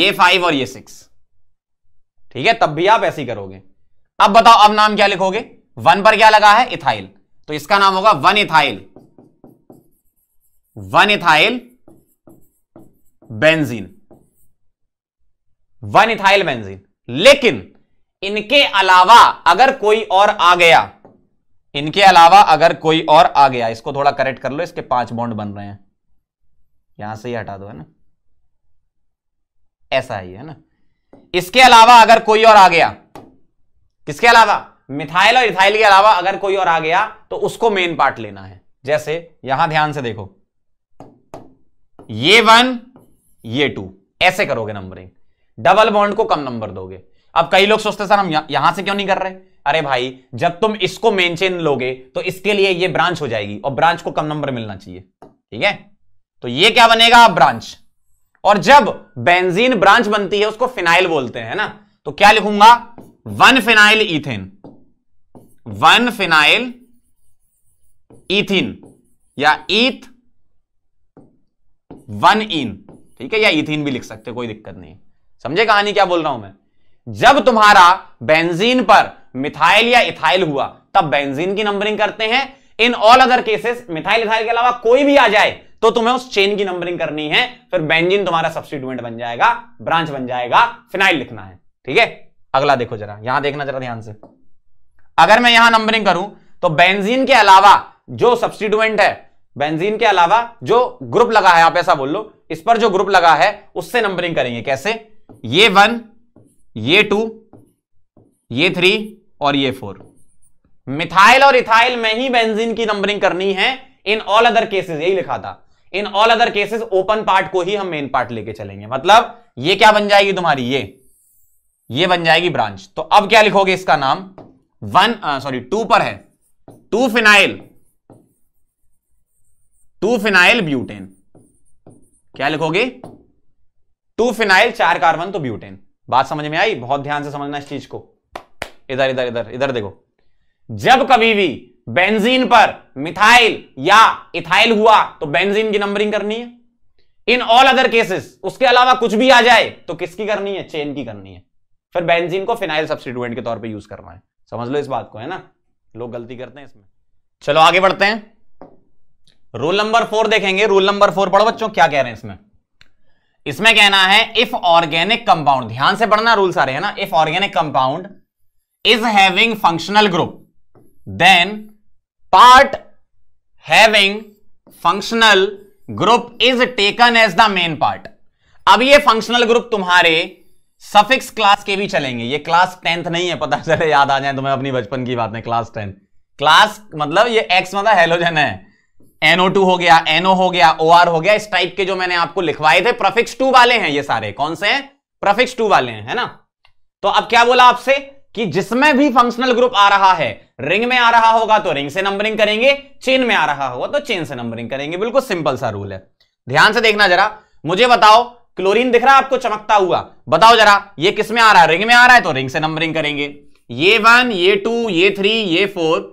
ये फाइव और ये सिक्स ठीक है तब भी आप ऐसे ही करोगे अब बताओ अब नाम क्या लिखोगे वन पर क्या लगा है इथाइल तो इसका नाम होगा one ethyl one ethyl benzene one ethyl benzene लेकिन इनके अलावा अगर कोई और आ गया इनके अलावा अगर कोई और आ गया इसको थोड़ा करेक्ट कर लो इसके पांच बॉन्ड बन रहे हैं यहां से ही हटा दो है ना ऐसा ही है ना इसके अलावा अगर कोई और आ गया किसके अलावा मिथाइल और इथाइल के अलावा अगर कोई और आ गया तो उसको मेन पार्ट लेना है जैसे यहां ध्यान से देखो ये वन ये टू ऐसे करोगे नंबरिंग डबल बॉन्ड को कम नंबर दोगे अब कई लोग सोचते सर हम यहां से क्यों नहीं कर रहे अरे भाई जब तुम इसको मेन चेन लोगे तो इसके लिए ये ब्रांच हो जाएगी और ब्रांच को कम नंबर मिलना चाहिए ठीक है तो ये क्या बनेगा ब्रांच और जब बेंजीन ब्रांच बनती है उसको फिनाइल बोलते हैं ना तो क्या लिखूंगा one phenyl ethane one phenyl ethyne या इथ वन इन ठीक है या इथिन भी लिख सकते कोई दिक्कत नहीं समझे कहानी क्या बोल रहा हूं मैं जब तुम्हारा बेंजीन पर मिथाइल या इथाइल हुआ तब बेंजीन की नंबरिंग करते हैं in all other cases methyl ethyl के अलावा कोई भी आ जाए तो तुम्हें उस चेन की नंबरिंग करनी है फिर बेंजीन तुम्हारा सब्सटीट्यूएंट बन जाएगा ब्रांच बन जाएगा फिनाइल लिखना है ठीक है अगला देखो जरा यहां देखना जरा ध्यान से अगर मैं यहां नंबरिंग करूं तो बेंजीन के अलावा जो सब्सटीट्यूएंट है बेंजीन के अलावा जो ग्रुप लगा है आप ऐसा बोल लो इस पर जो ग्रुप लगा है उससे नंबरिंग करेंगे कैसे ये वन ये टू ये थ्री और ये फोर मिथाइल और इथाइल में ही बेंजीन की नंबरिंग करनी है इन ऑल अदर केसेस यही लिखा था in all other cases open part को ही हम मेन पार्ट लेके चलेंगे मतलब ये क्या बन जाएगी तुम्हारी ये ये बन जाएगी ब्रांच तो अब क्या लिखोगे इसका नाम वन सॉरी uh, टू पर है two phenyl two phenyl butane क्या लिखोगे टू फिनाइल चार कार्बन तो ब्यूटेन बात समझ में आई बहुत ध्यान से समझना इस चीज को इधर इधर इधर इधर देखो जब कभी भी बेंजीन पर मिथाइल या इथाइल हुआ तो बेंजीन की नंबरिंग करनी है इन ऑल अदर केसेस उसके अलावा कुछ भी आ जाए तो किसकी करनी है चेन की करनी है फिर बेंजीन को फिनाइल सब्सिट्यूएंट के तौर पे यूज करना है समझ लो इस बात को है ना लोग गलती करते हैं इसमें चलो आगे बढ़ते हैं रूल नंबर फोर देखेंगे रूल नंबर फोर पढ़ो बच्चों क्या कह रहे हैं इसमें इसमें कहना है इफ ऑर्गेनिक कंपाउंड ध्यान से पढ़ना रूल सारे है ना if organic compound is having functional group then part having functional group is taken as the main part अब ये फंक्शनल ग्रुप तुम्हारे सफिक्स क्लास के भी चलेंगे ये क्लास टेंथ नहीं है पता चले याद आ जाए तुम्हें अपनी बचपन की बात है क्लास टेंथ क्लास मतलब ये एक्स मतलब हेलोजन है एनओ टू हो गया एनओ हो गया ओ आर हो गया इस टाइप के जो मैंने आपको लिखवाए थे प्रफिक्स टू वाले हैं ये सारे कौन से हैं प्रफिक्स टू वाले हैं है ना तो अब क्या बोला आपसे कि जिसमें भी फंक्शनल ग्रुप आ रहा है रिंग में आ रहा होगा तो रिंग से नंबरिंग करेंगे चेन में आ रहा होगा तो चेन से नंबरिंग करेंगे बिल्कुल सिंपल सा रूल है ध्यान से देखना जरा मुझे बताओ क्लोरीन दिख रहा है आपको चमकता हुआ बताओ जरा ये किस में आ रहा है रिंग में आ रहा है तो रिंग से नंबरिंग करेंगे ये वन ये टू ये थ्री ये फोर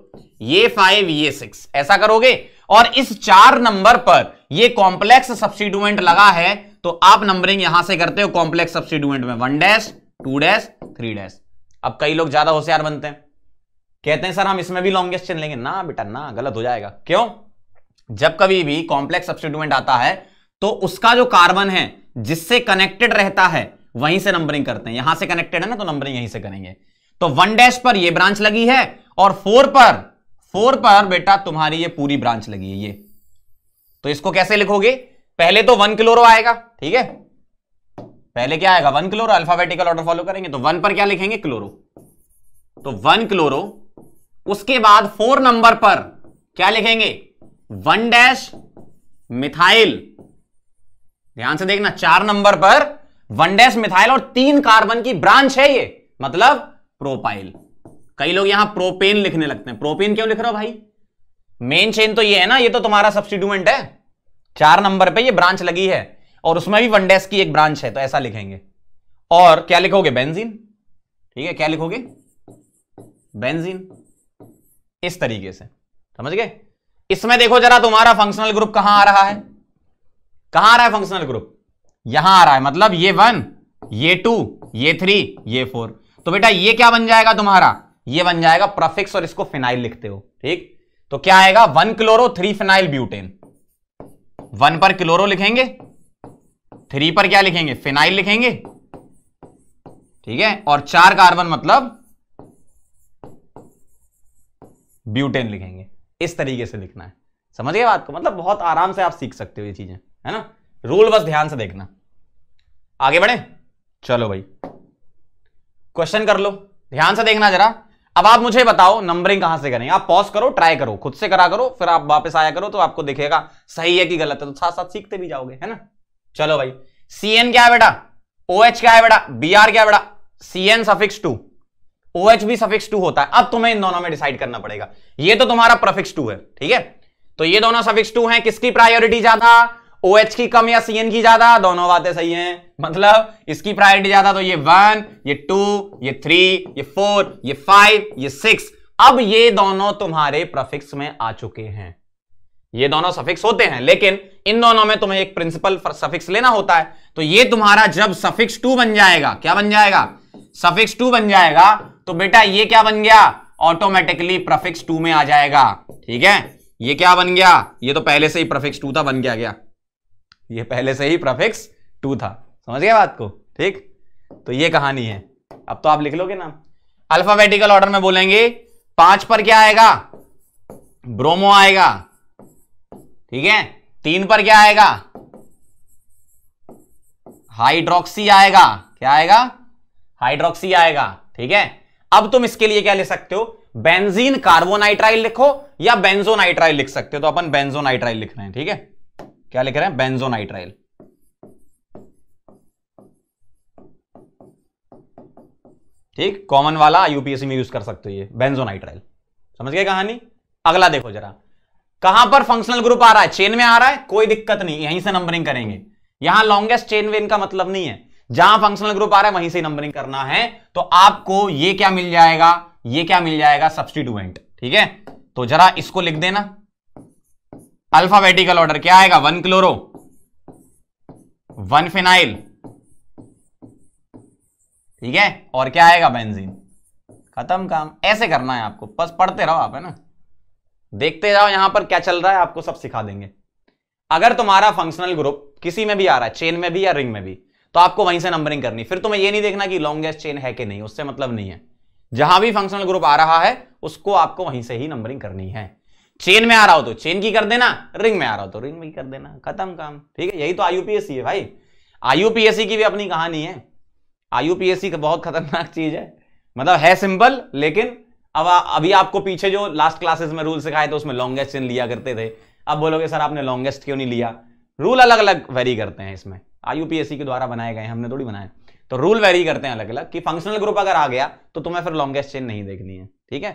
ये फाइव ये सिक्स ऐसा करोगे और इस चार नंबर पर ये कॉम्प्लेक्स सब्सिडुएंट लगा है तो आप नंबरिंग यहां से करते हो कॉम्प्लेक्स सब्सिडुएंट में one dash two dash three dash अब कई लोग ज्यादा होशियार बनते हैं कहते हैं सर हम इसमें भी लॉन्गेस्ट चेन लेंगे ना बेटा ना गलत हो जाएगा क्यों जब कभी भी कॉम्प्लेक्स सब्सिडुएंट आता है तो उसका जो कार्बन है जिससे कनेक्टेड रहता है वहीं से नंबरिंग करते हैं यहां से कनेक्टेड है ना तो नंबरिंग यहीं से करेंगे तो वन डैश पर ये ब्रांच लगी है और फोर पर फोर पर बेटा तुम्हारी ये पूरी ब्रांच लगी है ये तो इसको कैसे लिखोगे पहले तो वन क्लोरो आएगा ठीक है पहले क्या आएगा one chloro alphabetical order follow करेंगे तो वन पर क्या लिखेंगे क्लोरो तो वन क्लोरो उसके बाद फोर नंबर पर क्या लिखेंगे वन डैश मिथाइल ध्यान से देखना चार नंबर पर वन डैश मिथाइल और तीन कार्बन की ब्रांच है ये मतलब प्रोपाइल कई लोग यहां प्रोपेन लिखने लगते हैं प्रोपेन क्यों लिख रहे हो भाई मेन चेन तो ये है ना ये तो तुम्हारा सब्सिट्यूमेंट है चार नंबर पे ये ब्रांच लगी है और उसमें भी वन डैश की एक ब्रांच है तो ऐसा लिखेंगे और क्या लिखोगे बेंजीन ठीक है क्या लिखोगे बेंजीन इस तरीके से समझ गए इसमें देखो जरा तुम्हारा फंक्शनल ग्रुप कहां आ रहा है कहां आ रहा है फंक्शनल ग्रुप यहां आ रहा है मतलब ये वन ये टू ये थ्री ये फोर तो बेटा ये क्या बन जाएगा तुम्हारा ये बन जाएगा प्रफिक्स और इसको फिनाइल लिखते हो ठीक तो क्या आएगा one chloro three phenyl butane one पर क्लोरो लिखेंगे थ्री पर क्या लिखेंगे फिनाइल लिखेंगे ठीक है और चार कार्बन मतलब ब्यूटेन लिखेंगे इस तरीके से लिखना है समझ गए बात को मतलब बहुत आराम से आप सीख सकते हो ये चीजें है ना रूल बस ध्यान से देखना आगे बढ़े चलो भाई क्वेश्चन कर लो ध्यान से देखना जरा अब आप मुझे बताओ नंबरिंग कहां से करेंगे आप पॉज करो ट्राई करो खुद से करा करो फिर आप वापस आया करो तो आपको दिखेगा सही है कि गलत है तो साथ साथ सीखते भी जाओगे है ना चलो भाई सी एन क्या है बेटा ओ OH क्या है बेटा बी आर क्या है बेटा सी एन सफिक्स टू ओ एच भी सफिक्स टू होता है अब तुम्हें इन दोनों में डिसाइड करना पड़ेगा ये तो तुम्हारा प्रफिक्स टू है ठीक है तो ये दोनों सफिक्स टू है किसकी प्रायोरिटी ज्यादा ओ OH की कम या सी की ज्यादा दोनों बातें सही हैं मतलब इसकी प्रायोरिटी ज्यादा तो ये वन ये टू ये थ्री ये फोर ये फाइव ये सिक्स अब ये दोनों तुम्हारे प्रफिक्स में आ चुके हैं ये दोनों सफिक्स होते हैं लेकिन इन दोनों में तुम्हें एक प्रिंसिपल सफिक्स लेना होता है तो ये तुम्हारा जब सफिक्स टू बन जाएगा क्या बन जाएगा सफिक्स टू बन जाएगा तो बेटा ये क्या बन गया ऑटोमेटिकली प्रफिक्स टू में आ जाएगा ठीक है ये क्या बन गया ये तो पहले से ही प्रफिक्स टू था बन गया गया ये पहले से ही प्रफिक्स टू था समझ गया बात को ठीक तो ये कहानी है अब तो आप लिख लोगे नाम अल्फाबेटिकल ऑर्डर में बोलेंगे पांच पर क्या आएगा ब्रोमो आएगा ठीक है तीन पर क्या आएगा हाइड्रोक्सी आएगा क्या आएगा हाइड्रोक्सी आएगा ठीक है अब तुम इसके लिए क्या ले सकते हो बेंजीन कार्बोनाइट्राइल लिखो या बेंजोनाइट्राइल लिख सकते हो तो अपन बेंजोनाइट्राइल लिख रहे हैं ठीक है क्या लिख रहे हैं बेंजोनाइट्राइल ठीक कॉमन वाला यूपीएससी में यूज कर सकते हो ये बेंजोनाइट्राइल समझ गए कहानी अगला देखो जरा कहां पर फंक्शनल ग्रुप आ रहा है चेन में आ रहा है कोई दिक्कत नहीं यहीं से नंबरिंग करेंगे यहां लॉन्गेस्ट चेन वेन का मतलब नहीं है जहां फंक्शनल ग्रुप आ रहा है वहीं से नंबरिंग करना है तो आपको ये क्या मिल जाएगा ये क्या मिल जाएगा सब्सटीट्यूएंट ठीक है तो जरा इसको लिख देना अल्फाबेटिकल ऑर्डर क्या आएगा वन क्लोरो वन फिनाइल ठीक है और क्या आएगा बेंजीन खत्म काम ऐसे करना है आपको बस पढ़ते रहो आप है ना देखते जाओ यहां पर क्या चल रहा है आपको सब सिखा देंगे अगर तुम्हारा फंक्शनल ग्रुप किसी में भी आ रहा है चेन में भी या रिंग में भी तो आपको वहीं से नंबरिंग करनी फिर तुम्हें यह नहीं देखना कि लॉन्गेस्ट चेन है कि नहीं उससे मतलब नहीं है जहां भी फंक्शनल ग्रुप आ रहा है उसको आपको वहीं से ही नंबरिंग करनी है चेन में आ रहा हो तो चेन की कर देना रिंग में आ रहा हो तो रिंग में कर देना खत्म काम ठीक है यही तो आईयूपीएससी है भाई आईयूपीएससी की भी अपनी कहानी है आईयूपीएससी का बहुत खतरनाक चीज है मतलब है सिंपल लेकिन अब अभी आपको पीछे जो लास्ट क्लासेस में रूल सिखाए थे उसमें लॉन्गेस्ट चेन लिया करते थे अब बोलोगे सर आपने लॉन्गेस्ट क्यों नहीं लिया रूल अलग अलग वेरी करते हैं इसमें आईयूपीएससी के द्वारा बनाए गए हमने थोड़ी बनाए तो रूल वेरी करते हैं अलग अलग कि फंक्शनल ग्रुप अगर आ गया तो तुम्हें फिर लॉन्गेस्ट चेन नहीं देखनी है ठीक है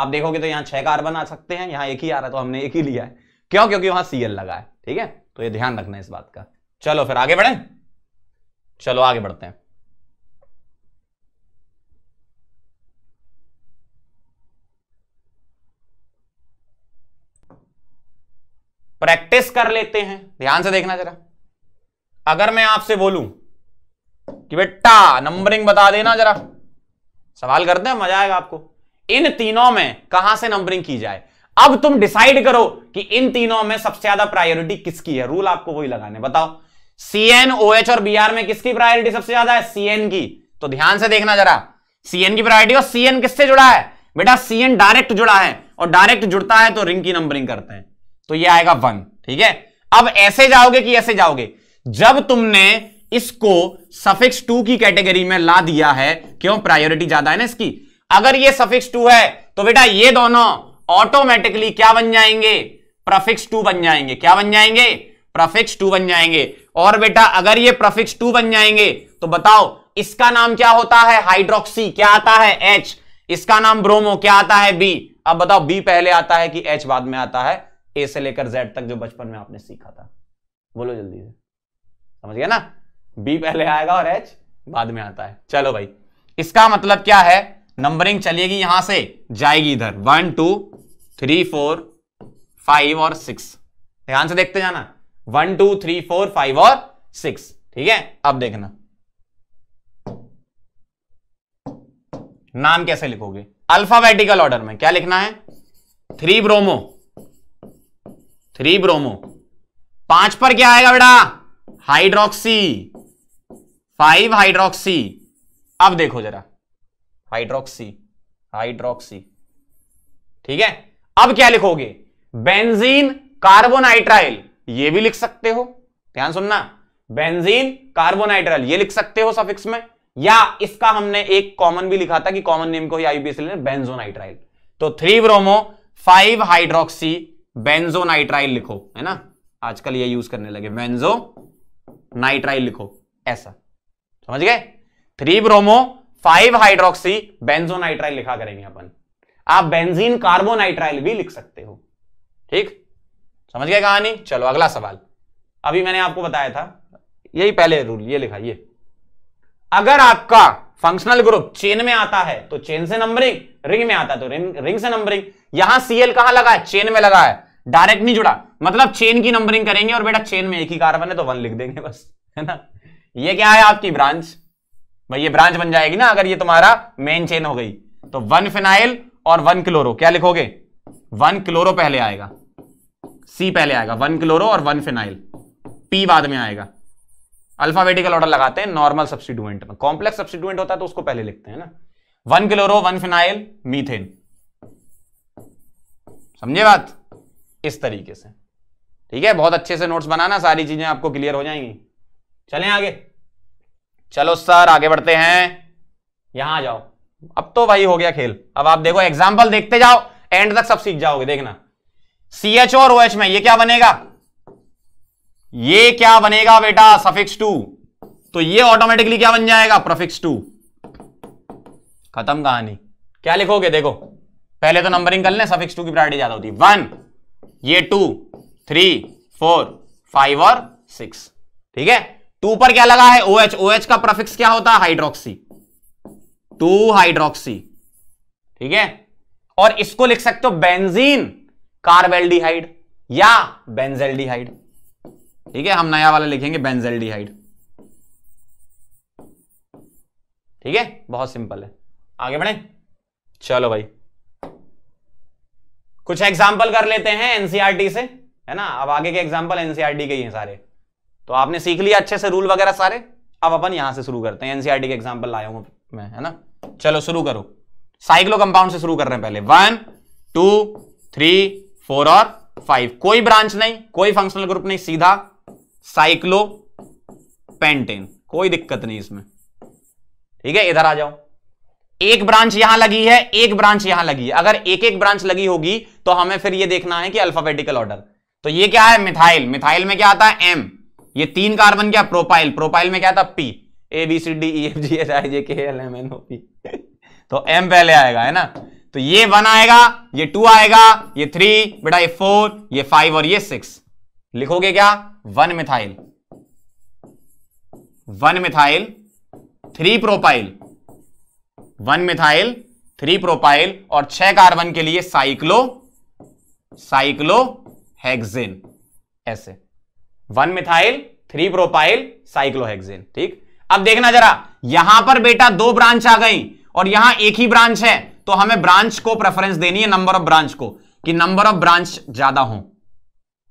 आप देखोगे तो यहाँ छह कार्बन आ सकते हैं यहाँ एक ही आ रहा है तो हमने एक ही लिया है क्यों क्योंकि वहां सीएल लगा है ठीक है तो ये ध्यान रखना है इस बात का चलो फिर आगे बढ़े चलो आगे बढ़ते हैं प्रैक्टिस कर लेते हैं ध्यान से देखना जरा अगर मैं आपसे बोलूं कि बेटा नंबरिंग बता देना जरा सवाल करते हैं मजा आएगा आपको इन तीनों में कहां से नंबरिंग की जाए अब तुम डिसाइड करो कि इन तीनों में सबसे ज्यादा प्रायोरिटी किसकी है रूल आपको वही लगाने बताओ सीएन ओएच और बीआर में किसकी प्रायोरिटी सबसे ज्यादा है सीएन की तो ध्यान से देखना जरा सीएन की प्रायोरिटी और सीएन किससे जुड़ा है बेटा सीएन डायरेक्ट जुड़ा है और डायरेक्ट जुड़ता है तो रिंग की नंबरिंग करते हैं तो ये आएगा वन ठीक है अब ऐसे जाओगे कि ऐसे जाओगे जब तुमने इसको सफिक्स टू की कैटेगरी में ला दिया है क्यों प्रायोरिटी ज्यादा है ना इसकी अगर ये सफिक्स टू है तो बेटा ये दोनों ऑटोमेटिकली क्या बन जाएंगे प्रफिक्स टू बन जाएंगे क्या बन जाएंगे प्रफिक्स टू बन जाएंगे और बेटा अगर ये प्रफिक्स टू बन जाएंगे तो बताओ इसका नाम क्या होता है हाइड्रोक्सी क्या आता है एच इसका नाम ब्रोमो क्या आता है बी अब बताओ बी पहले आता है कि एच बाद में आता है ए से लेकर जेड तक जो बचपन में आपने सीखा था बोलो जल्दी से समझ गया ना बी पहले आएगा और एच बाद में आता है चलो भाई इसका मतलब क्या है नंबरिंग चलेगी यहां से जाएगी इधर one two three four five और सिक्स ध्यान से देखते जाना one two three four five और सिक्स ठीक है अब देखना नाम कैसे लिखोगे अल्फाबेटिकल ऑर्डर में क्या लिखना है थ्री ब्रोमो थ्री ब्रोमो पांच पर क्या आएगा बेटा हाइड्रोक्सी फाइव हाइड्रोक्सी अब देखो जरा हाइड्रोक्सी हाइड्रोक्सी ठीक है अब क्या लिखोगे बेंजीन कार्बोनाइट्राइल ये भी लिख सकते हो ध्यान सुनना बेंजीन कार्बोनाइट्राइल ये लिख सकते हो सफिक्स में या इसका हमने एक कॉमन भी लिखा था कि कॉमन नेम को ही बेंजोनाइट्राइल तो three bromo five hydroxy benzonitrile लिखो है ना आजकल ये यूज करने लगे बेंजो नाइट्राइल लिखो ऐसा समझ गए three bromo five hydroxy benzonitrile लिखा करेंगे अपन आप बेंजीन कार्बोनाइट्राइल भी लिख सकते हो ठीक समझ गए कहानी चलो अगला सवाल अभी मैंने आपको बताया था यही पहले रूल ये लिखा ये अगर आपका फंक्शनल ग्रुप चेन में आता है तो चेन से नंबरिंग रिंग में आता है तो रिंग रिंग से नंबरिंग यहां सीएल कहां लगा है चेन में लगा है डायरेक्ट नहीं जुड़ा मतलब चेन की नंबरिंग करेंगे और बेटा चेन में एक ही कार्बन है तो वन लिख देंगे बस है ना ये क्या है आपकी ब्रांच भाई ये ब्रांच बन जाएगी ना अगर ये तुम्हारा मेन चेन हो गई तो वन फिनाइल और वन क्लोरो क्या लिखोगे वन क्लोरो पहले आएगा सी पहले आएगा वन क्लोरो और वन फिनाइल पी बाद में आएगा अल्फाबेटिकल ऑर्डर लगाते हैं नॉर्मल सब्सिट्यूएंट में कॉम्प्लेक्स सब्सिट्यूएंट होता है तो उसको पहले लिखते हैं ना one chloro one phenyl methane समझे बात इस तरीके से ठीक है बहुत अच्छे से नोट्स बनाना सारी चीजें आपको क्लियर हो जाएंगी चलें आगे चलो सर आगे बढ़ते हैं यहां जाओ अब तो भाई हो गया खेल अब आप देखो एग्जाम्पल देखते जाओ एंड तक सब सीख जाओगे देखना सी एच और ओ OH में ये क्या बनेगा ये क्या बनेगा बेटा सफिक्स टू तो ये ऑटोमेटिकली क्या बन जाएगा प्रफिक्स टू खत्म कहानी क्या लिखोगे देखो पहले तो नंबरिंग कर लें सफिक्स टू की प्रायोरिटी ज्यादा होती वन ये टू थ्री फोर फाइव और सिक्स ठीक है तो ऊपर क्या लगा है OH OH का प्रफिक्स क्या होता है हाइड्रोक्सी टू हाइड्रोक्सी ठीक है और इसको लिख सकते हो बेंजीन कार्बेल्डिहाइड या बेंजेल्डिहाइड ठीक है हम नया वाला लिखेंगे बेंजेल्डिहाइड ठीक है बहुत सिंपल है आगे बढ़े चलो भाई कुछ एग्जाम्पल कर लेते हैं एनसीआरटी e से है ना अब आगे के एग्जाम्पल एनसीआरटी e के ही हैं सारे तो आपने सीख लिया अच्छे से रूल वगैरह सारे अब अपन यहां से शुरू करते हैं एनसीआर e के एग्जाम्पल लाया हूं मैं है ना चलो शुरू करो साइक्लो कंपाउंड से शुरू कर रहे हैं पहले वन टू थ्री फोर और फाइव कोई ब्रांच नहीं कोई फंक्शनल ग्रुप नहीं सीधा साइक्लो पेंटेन कोई दिक्कत नहीं इसमें ठीक है इधर आ जाओ एक ब्रांच यहां लगी है एक ब्रांच यहां लगी है अगर एक एक ब्रांच लगी होगी तो हमें फिर ये देखना है कि अल्फाबेटिकल ऑर्डर तो ये क्या है मिथाइल मिथाइल में क्या आता है एम ये तीन कार्बन क्या प्रोपाइल प्रोपाइल में क्या था P A B C D E F G H I J K L M N O P तो एम पहले आएगा है ना तो ये वन आएगा ये टू आएगा ये थ्री बेटा ये फोर ये फाइव और ये सिक्स लिखोगे क्या one methyl one methyl three propyl one methyl three propyl और छह कार्बन के लिए साइक्लो साइक्लो हेक्सेन ऐसे one methyl three propyl cyclohexane ठीक अब देखना जरा यहां पर बेटा दो ब्रांच आ गई और यहां एक ही ब्रांच है तो हमें ब्रांच को प्रेफरेंस देनी है नंबर ऑफ ब्रांच को कि नंबर ऑफ ब्रांच ज्यादा हो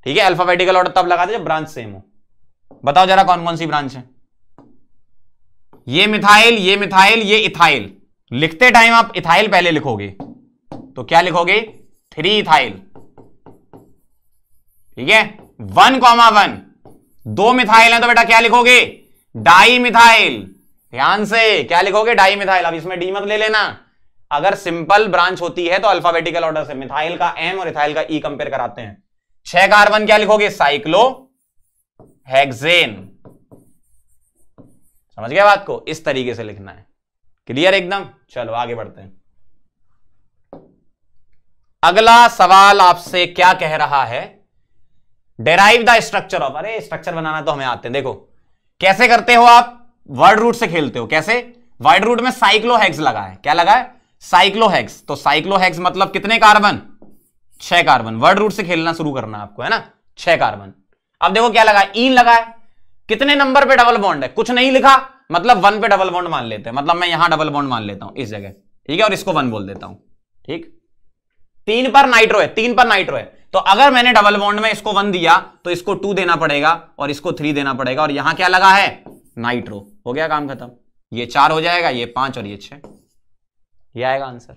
ठीक है अल्फाबेटिकल ऑर्डर तब दे जब ब्रांच सेम हो बताओ जरा कौन कौन सी ब्रांच है ये मिथाइल ये मिथाइल ये इथाइल लिखते टाइम आप इथाइल पहले लिखोगे तो क्या लिखोगे थ्री इथाइल ठीक है वन कॉमा वन दो मिथाइल है तो बेटा क्या लिखोगे डाई मिथाइल ध्यान से क्या लिखोगे डाई मिथाइल अब इसमें डी मत ले लेना अगर सिंपल ब्रांच होती है तो अल्फाबेटिकल ऑर्डर से मिथाइल का एम और इथाइल का ई e कंपेयर कराते हैं छह कार्बन क्या लिखोगे साइक्लो हेक्सेन समझ गया बात को इस तरीके से लिखना है क्लियर एकदम चलो आगे बढ़ते हैं अगला सवाल आपसे क्या कह रहा है डेराइव द स्ट्रक्चर ऑफ अरे स्ट्रक्चर बनाना तो हमें आते हैं देखो कैसे करते हो आप वर्ड रूट से खेलते हो कैसे वर्ड रूट में साइक्लोहेक्स लगा है क्या लगा है साइक्लोहेक्स तो साइक्लोहेक्स मतलब कितने कार्बन छह कार्बन वर्ड रूट से खेलना शुरू करना आपको है ना छह कार्बन अब देखो क्या लगा ईन e लगा है कितने नंबर पे डबल बॉन्ड है कुछ नहीं लिखा मतलब वन पे डबल बॉन्ड मान लेते हैं मतलब मैं यहां डबल बॉन्ड मान लेता हूं इस जगह ठीक है और इसको वन बोल देता हूं ठीक तीन पर नाइट्रो है तीन पर नाइट्रो है तो अगर मैंने डबल बॉन्ड में इसको वन दिया तो इसको टू देना पड़ेगा और इसको थ्री देना पड़ेगा और यहां क्या लगा है नाइट्रो हो गया काम खत्म ये चार हो जाएगा ये पांच और ये छह ये आएगा आंसर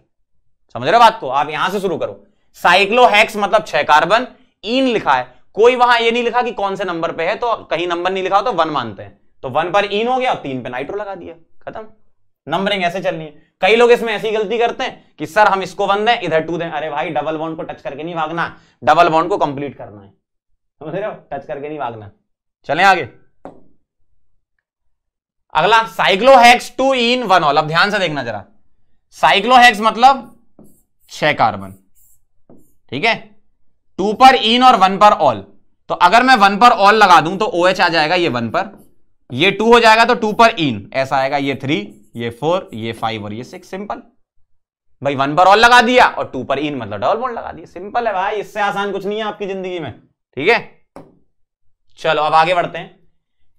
समझ रहे हो बात को आप यहां से शुरू करो साइक्लोहेक्स मतलब छह कार्बन इन लिखा है कोई वहां ये नहीं लिखा कि कौन से नंबर पे है तो कहीं नंबर नहीं लिखा तो वन मानते हैं तो वन पर इन हो गया तीन पे नाइट्रो लगा दिया खत्म नंबरिंग ऐसे चलनी है कई लोग इसमें ऐसी गलती करते हैं कि सर हम इसको बंद है इधर टू दें अरे भाई डबल बॉन्ड को टच करके नहीं भागना डबल बॉन्ड को कंप्लीट करना है समझ रहे हो टच करके नहीं भागना चले आगे अगला cyclohex two en one ol अब ध्यान से देखना जरा साइक्लोहेक्स मतलब छह कार्बन ठीक है टू पर इन और वन पर ऑल तो अगर मैं वन पर ऑल लगा दूं तो ओ OH आ जाएगा ये वन पर ये टू हो जाएगा तो टू पर इन ऐसा आएगा ये थ्री ये फोर ये फाइव और ये सिक्स सिंपल भाई वन पर ऑल लगा दिया और टू पर इन मतलब डबल बॉन्ड लगा दिया सिंपल है भाई इससे आसान कुछ नहीं है आपकी जिंदगी में ठीक है चलो अब आगे बढ़ते हैं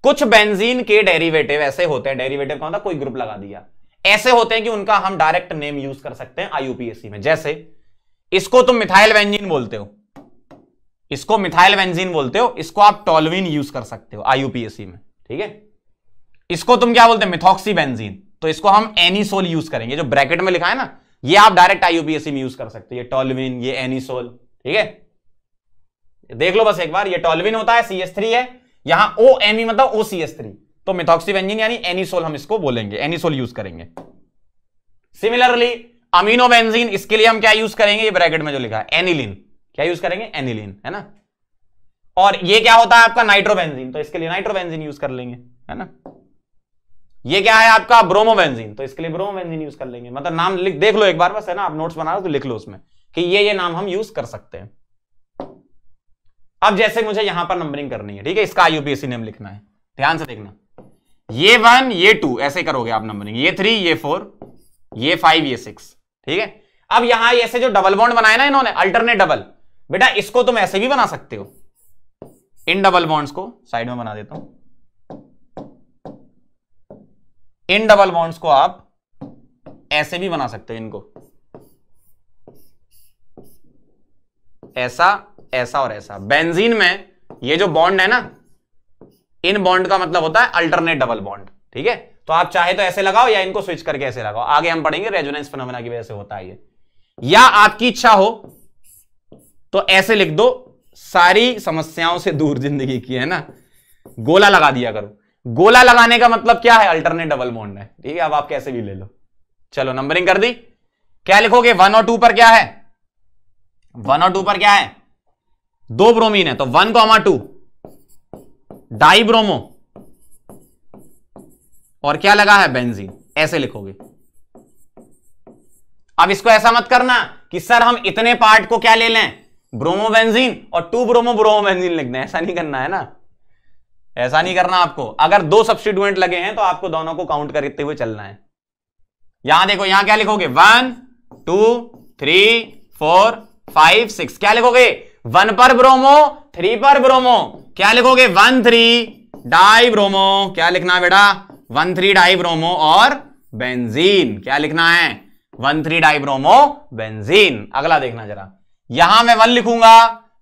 कुछ बेंजीन के डेरिवेटिव ऐसे होते हैं डेरिवेटिव कौन था कोई ग्रुप लगा दिया ऐसे होते हैं कि उनका हम डायरेक्ट नेम यूज कर सकते हैं आईयूपीएससी में जैसे इसको तुम मिथाइल बेंजीन बोलते हो इसको मिथाइल बेंजीन बोलते हो इसको आप टॉलविन यूज कर सकते हो आईयूपीएससी में ठीक है इसको तुम क्या बोलते हैं मिथॉक्सी बेनजीन तो इसको हम एनीसोल यूज करेंगे जो ब्रैकेट में लिखा है ना ये आप डायरेक्ट आईयूपीएससी में यूज कर सकते हो ये टॉलविन ये एनीसोल ठीक है देख लो बस एक बार ये टॉलविन होता है सीएस थ्री है यहां ओ एम e मतलब ओ सी एस थ्री तो मिथॉक्सी बेंजीन यानी एनीसोल हम इसको बोलेंगे एनीसोल यूज करेंगे सिमिलरली अमीनो बेंजीन इसके लिए हम क्या यूज करेंगे ये ब्रैकेट में जो लिखा है एनिलिन क्या यूज करेंगे एनिलिन है ना और ये क्या होता है आपका नाइट्रोबेंजीन तो इसके लिए नाइट्रोबेंजीन यूज कर लेंगे है ना ये क्या है आपका ब्रोमोबेंजीन तो इसके लिए ब्रोमोबेंजीन यूज कर लेंगे मतलब नाम लिख देख लो एक बार बस है ना आप नोट्स बना रहे तो लिख लो उसमें कि ये ये नाम हम यूज कर सकते हैं अब जैसे मुझे यहां पर नंबरिंग करनी है ठीक है इसका यूपीएससी नेम लिखना है ध्यान से देखना ये वन ये टू ऐसे करोगे आप नंबरिंग ये थ्री ये फोर ये फाइव ये सिक्स ठीक है अब यहां ऐसे जो डबल बॉन्ड बनाए ना इन्होंने अल्टरनेट डबल बेटा इसको तुम ऐसे भी बना सकते हो इन डबल बॉन्ड्स को साइड में बना देता हूं इन डबल बॉन्ड्स को आप ऐसे भी बना सकते हो इनको ऐसा ऐसा और ऐसा बेंजीन में ये जो बॉन्ड है ना इन बॉन्ड का मतलब होता है अल्टरनेट डबल बॉन्ड ठीक है तो आप चाहे तो ऐसे लगाओ या इनको स्विच करके ऐसे लगाओ आगे हम पढ़ेंगे रेजोनेंस फिनोमेना की वजह से होता है ये या आपकी इच्छा हो तो ऐसे लिख दो सारी समस्याओं से दूर जिंदगी की है ना गोला लगा दिया करो गोला लगाने का मतलब क्या है अल्टरनेट डबल बॉन्ड है ठीक है अब आप कैसे भी ले लो चलो नंबरिंग कर दी क्या लिखोगे वन और टू पर क्या है वन और टू पर क्या है दो ब्रोमीन है तो वन को हमारा टू डाई ब्रोमो और क्या लगा है बेंजीन ऐसे लिखोगे अब इसको ऐसा मत करना कि सर हम इतने पार्ट को क्या ले लें ब्रोमोबेंजीन और टू ब्रोमो ब्रोमोबेंजीन लिखना है ऐसा नहीं करना है ना ऐसा नहीं करना आपको अगर दो सब्सिट्यूएंट लगे हैं तो आपको दोनों को काउंट करते हुए चलना है यहां देखो यहां क्या लिखोगे one two three four five six क्या लिखोगे वन पर ब्रोमो थ्री पर ब्रोमो क्या लिखोगे वन थ्री डाई ब्रोमो क्या लिखना बेटा वन थ्री डाई ब्रोमो और बेंजीन क्या लिखना है one three di bromo benzene अगला देखना जरा यहां मैं वन लिखूंगा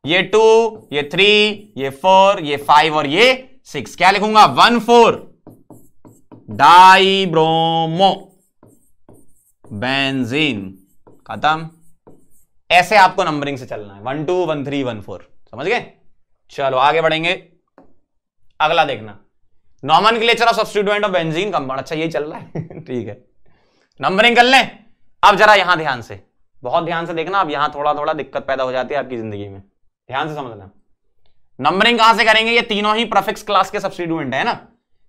ये टू ये थ्री ये फोर ये फाइव और ये सिक्स क्या लिखूंगा वन फोर डाइब्रोमो बेंजीन खत्म ऐसे आपको नंबरिंग से चलना है one two one three one four समझ गए चलो आगे बढ़ेंगे अगला देखना nomenclature of student of benzene compound अच्छा यही चल रहा है [laughs] ठीक है नंबरिंग कर लें अब जरा यहां ध्यान से बहुत ध्यान से देखना अब यहाँ थोड़ा थोड़ा दिक्कत पैदा हो जाती है आपकी जिंदगी में ध्यान से समझना नंबरिंग कहां से करेंगे ये तीनों ही प्रफिक्स क्लास के सब्सिट्यूएंट है ना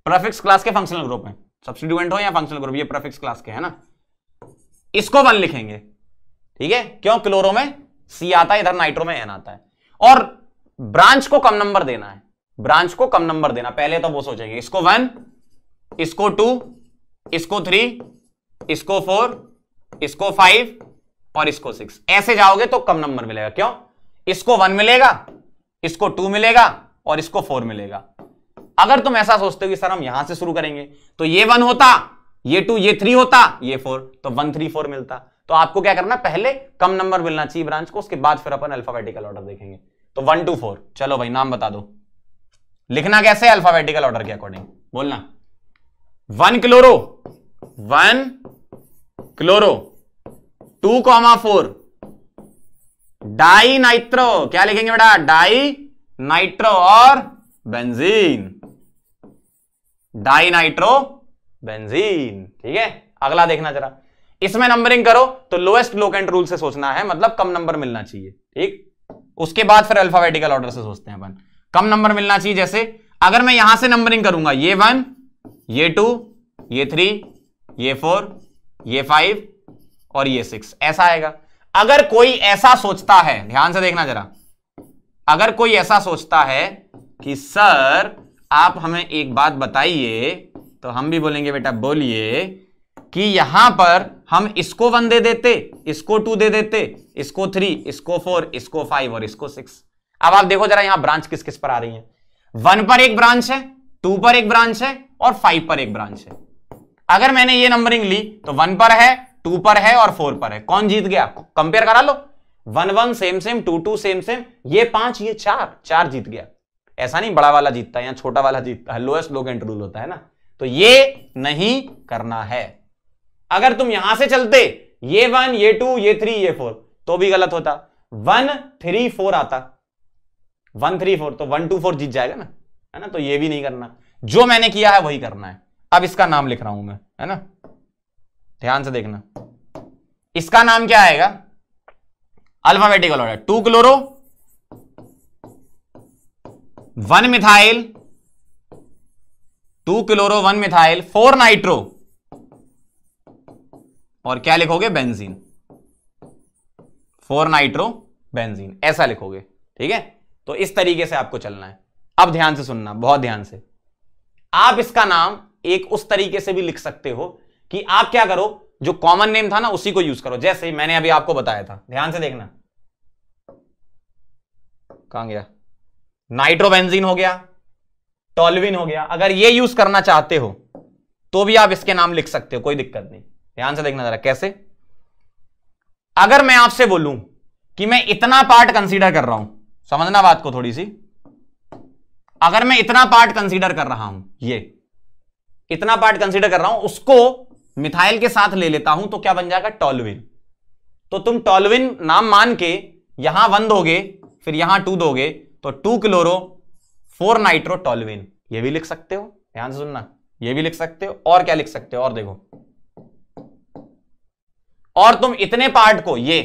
प्रफिक्स क्लास के फंक्शनल ग्रुप है सब्सिट्यूएंट हो या फंक्शनल ग्रुप ये प्रफिक्स क्लास के है ना इसको वन लिखेंगे ठीक है क्यों क्लोरो में सी आता है इधर नाइट्रो में एन आता है और ब्रांच को कम नंबर देना है ब्रांच को कम नंबर देना पहले तो वो सोचेंगे इसको वन इसको टू इसको थ्री इसको फोर इसको फाइव और इसको सिक्स ऐसे जाओगे तो कम नंबर मिलेगा क्यों इसको वन मिलेगा इसको टू मिलेगा और इसको फोर मिलेगा अगर तुम ऐसा सोचते हो कि सर हम यहां से शुरू करेंगे तो ये वन होता ये टू ये थ्री होता ये फोर तो वन थ्री फोर मिलता तो आपको क्या करना पहले कम नंबर मिलना चाहिए ब्रांच को उसके बाद फिर अपन अल्फाबेटिकल ऑर्डर देखेंगे तो वन टू फोर चलो भाई नाम बता दो लिखना कैसे अल्फाबेटिकल ऑर्डर के अकॉर्डिंग बोलना one chloro one chloro two comma four di nitro क्या लिखेंगे बेटा डाई नाइट्रो और बेंजीन डाई नाइट्रो बेंजीन ठीक है अगला देखना जरा इसमें नंबरिंग करो तो लोएस्ट लोक एंड रूल से सोचना है मतलब कम नंबर मिलना चाहिए ठीक उसके बाद फिर अल्फाबेटिकल ऑर्डर से सोचते हैं अपन कम नंबर मिलना चाहिए जैसे अगर मैं यहां से नंबरिंग करूंगा ये वन ये टू ये थ्री ये फोर ये फाइव और ये सिक्स ऐसा आएगा अगर कोई ऐसा सोचता है ध्यान से देखना जरा अगर कोई ऐसा सोचता है कि सर आप हमें एक बात बताइए तो हम भी बोलेंगे बेटा बोलिए कि यहां पर हम इसको वन दे देते इसको टू दे देते इसको थ्री इसको फोर इसको फाइव और इसको सिक्स अब आप देखो जरा यहां ब्रांच किस किस पर आ रही है वन पर एक ब्रांच है टू पर एक ब्रांच है और फाइव पर एक ब्रांच है अगर मैंने ये नंबरिंग ली तो वन पर है टू पर है और फोर पर है कौन जीत गया कंपेयर करा लो one one same same two two same same ये पांच ये चार चार जीत गया ऐसा नहीं बड़ा वाला जीतता है या छोटा वाला जीतता है लोएस्ट लोग एंट रूल होता है ना तो ये नहीं करना है अगर तुम यहां से चलते ये वन ये टू ये थ्री ये फोर तो भी गलत होता वन थ्री फोर आता वन थ्री फोर तो वन टू फोर जीत जाएगा ना है ना तो ये भी नहीं करना जो मैंने किया है वही करना है अब इसका नाम लिख रहा हूं मैं है ना ध्यान से देखना इसका नाम क्या आएगा alphabetical order two chloro one methyl two chloro one methyl four nitro और क्या लिखोगे बेंजीन फोर नाइट्रो बेंजीन ऐसा लिखोगे ठीक है तो इस तरीके से आपको चलना है अब ध्यान से सुनना बहुत ध्यान से आप इसका नाम एक उस तरीके से भी लिख सकते हो कि आप क्या करो जो कॉमन नेम था ना उसी को यूज करो जैसे मैंने अभी आपको बताया था ध्यान से देखना कहा गया नाइट्रोबेंजीन हो गया टॉलविन हो गया अगर ये यूज करना चाहते हो तो भी आप इसके नाम लिख सकते हो कोई दिक्कत नहीं ध्यान से देखना जरा कैसे अगर मैं आपसे बोलूं कि मैं इतना पार्ट कंसीडर कर रहा हूं समझना बात को थोड़ी सी अगर मैं इतना पार्ट कंसीडर कर रहा हूं ये इतना पार्ट कंसीडर कर रहा हूं उसको मिथाइल के साथ ले लेता हूं तो क्या बन जाएगा टॉलविन तो तुम टॉलविन नाम मान के यहां वन दोगे फिर यहां टू दोगे तो two chloro four nitro toluene ये भी लिख सकते हो ध्यान से सुनना ये भी लिख सकते हो और क्या लिख सकते हो और देखो और तुम इतने पार्ट को ये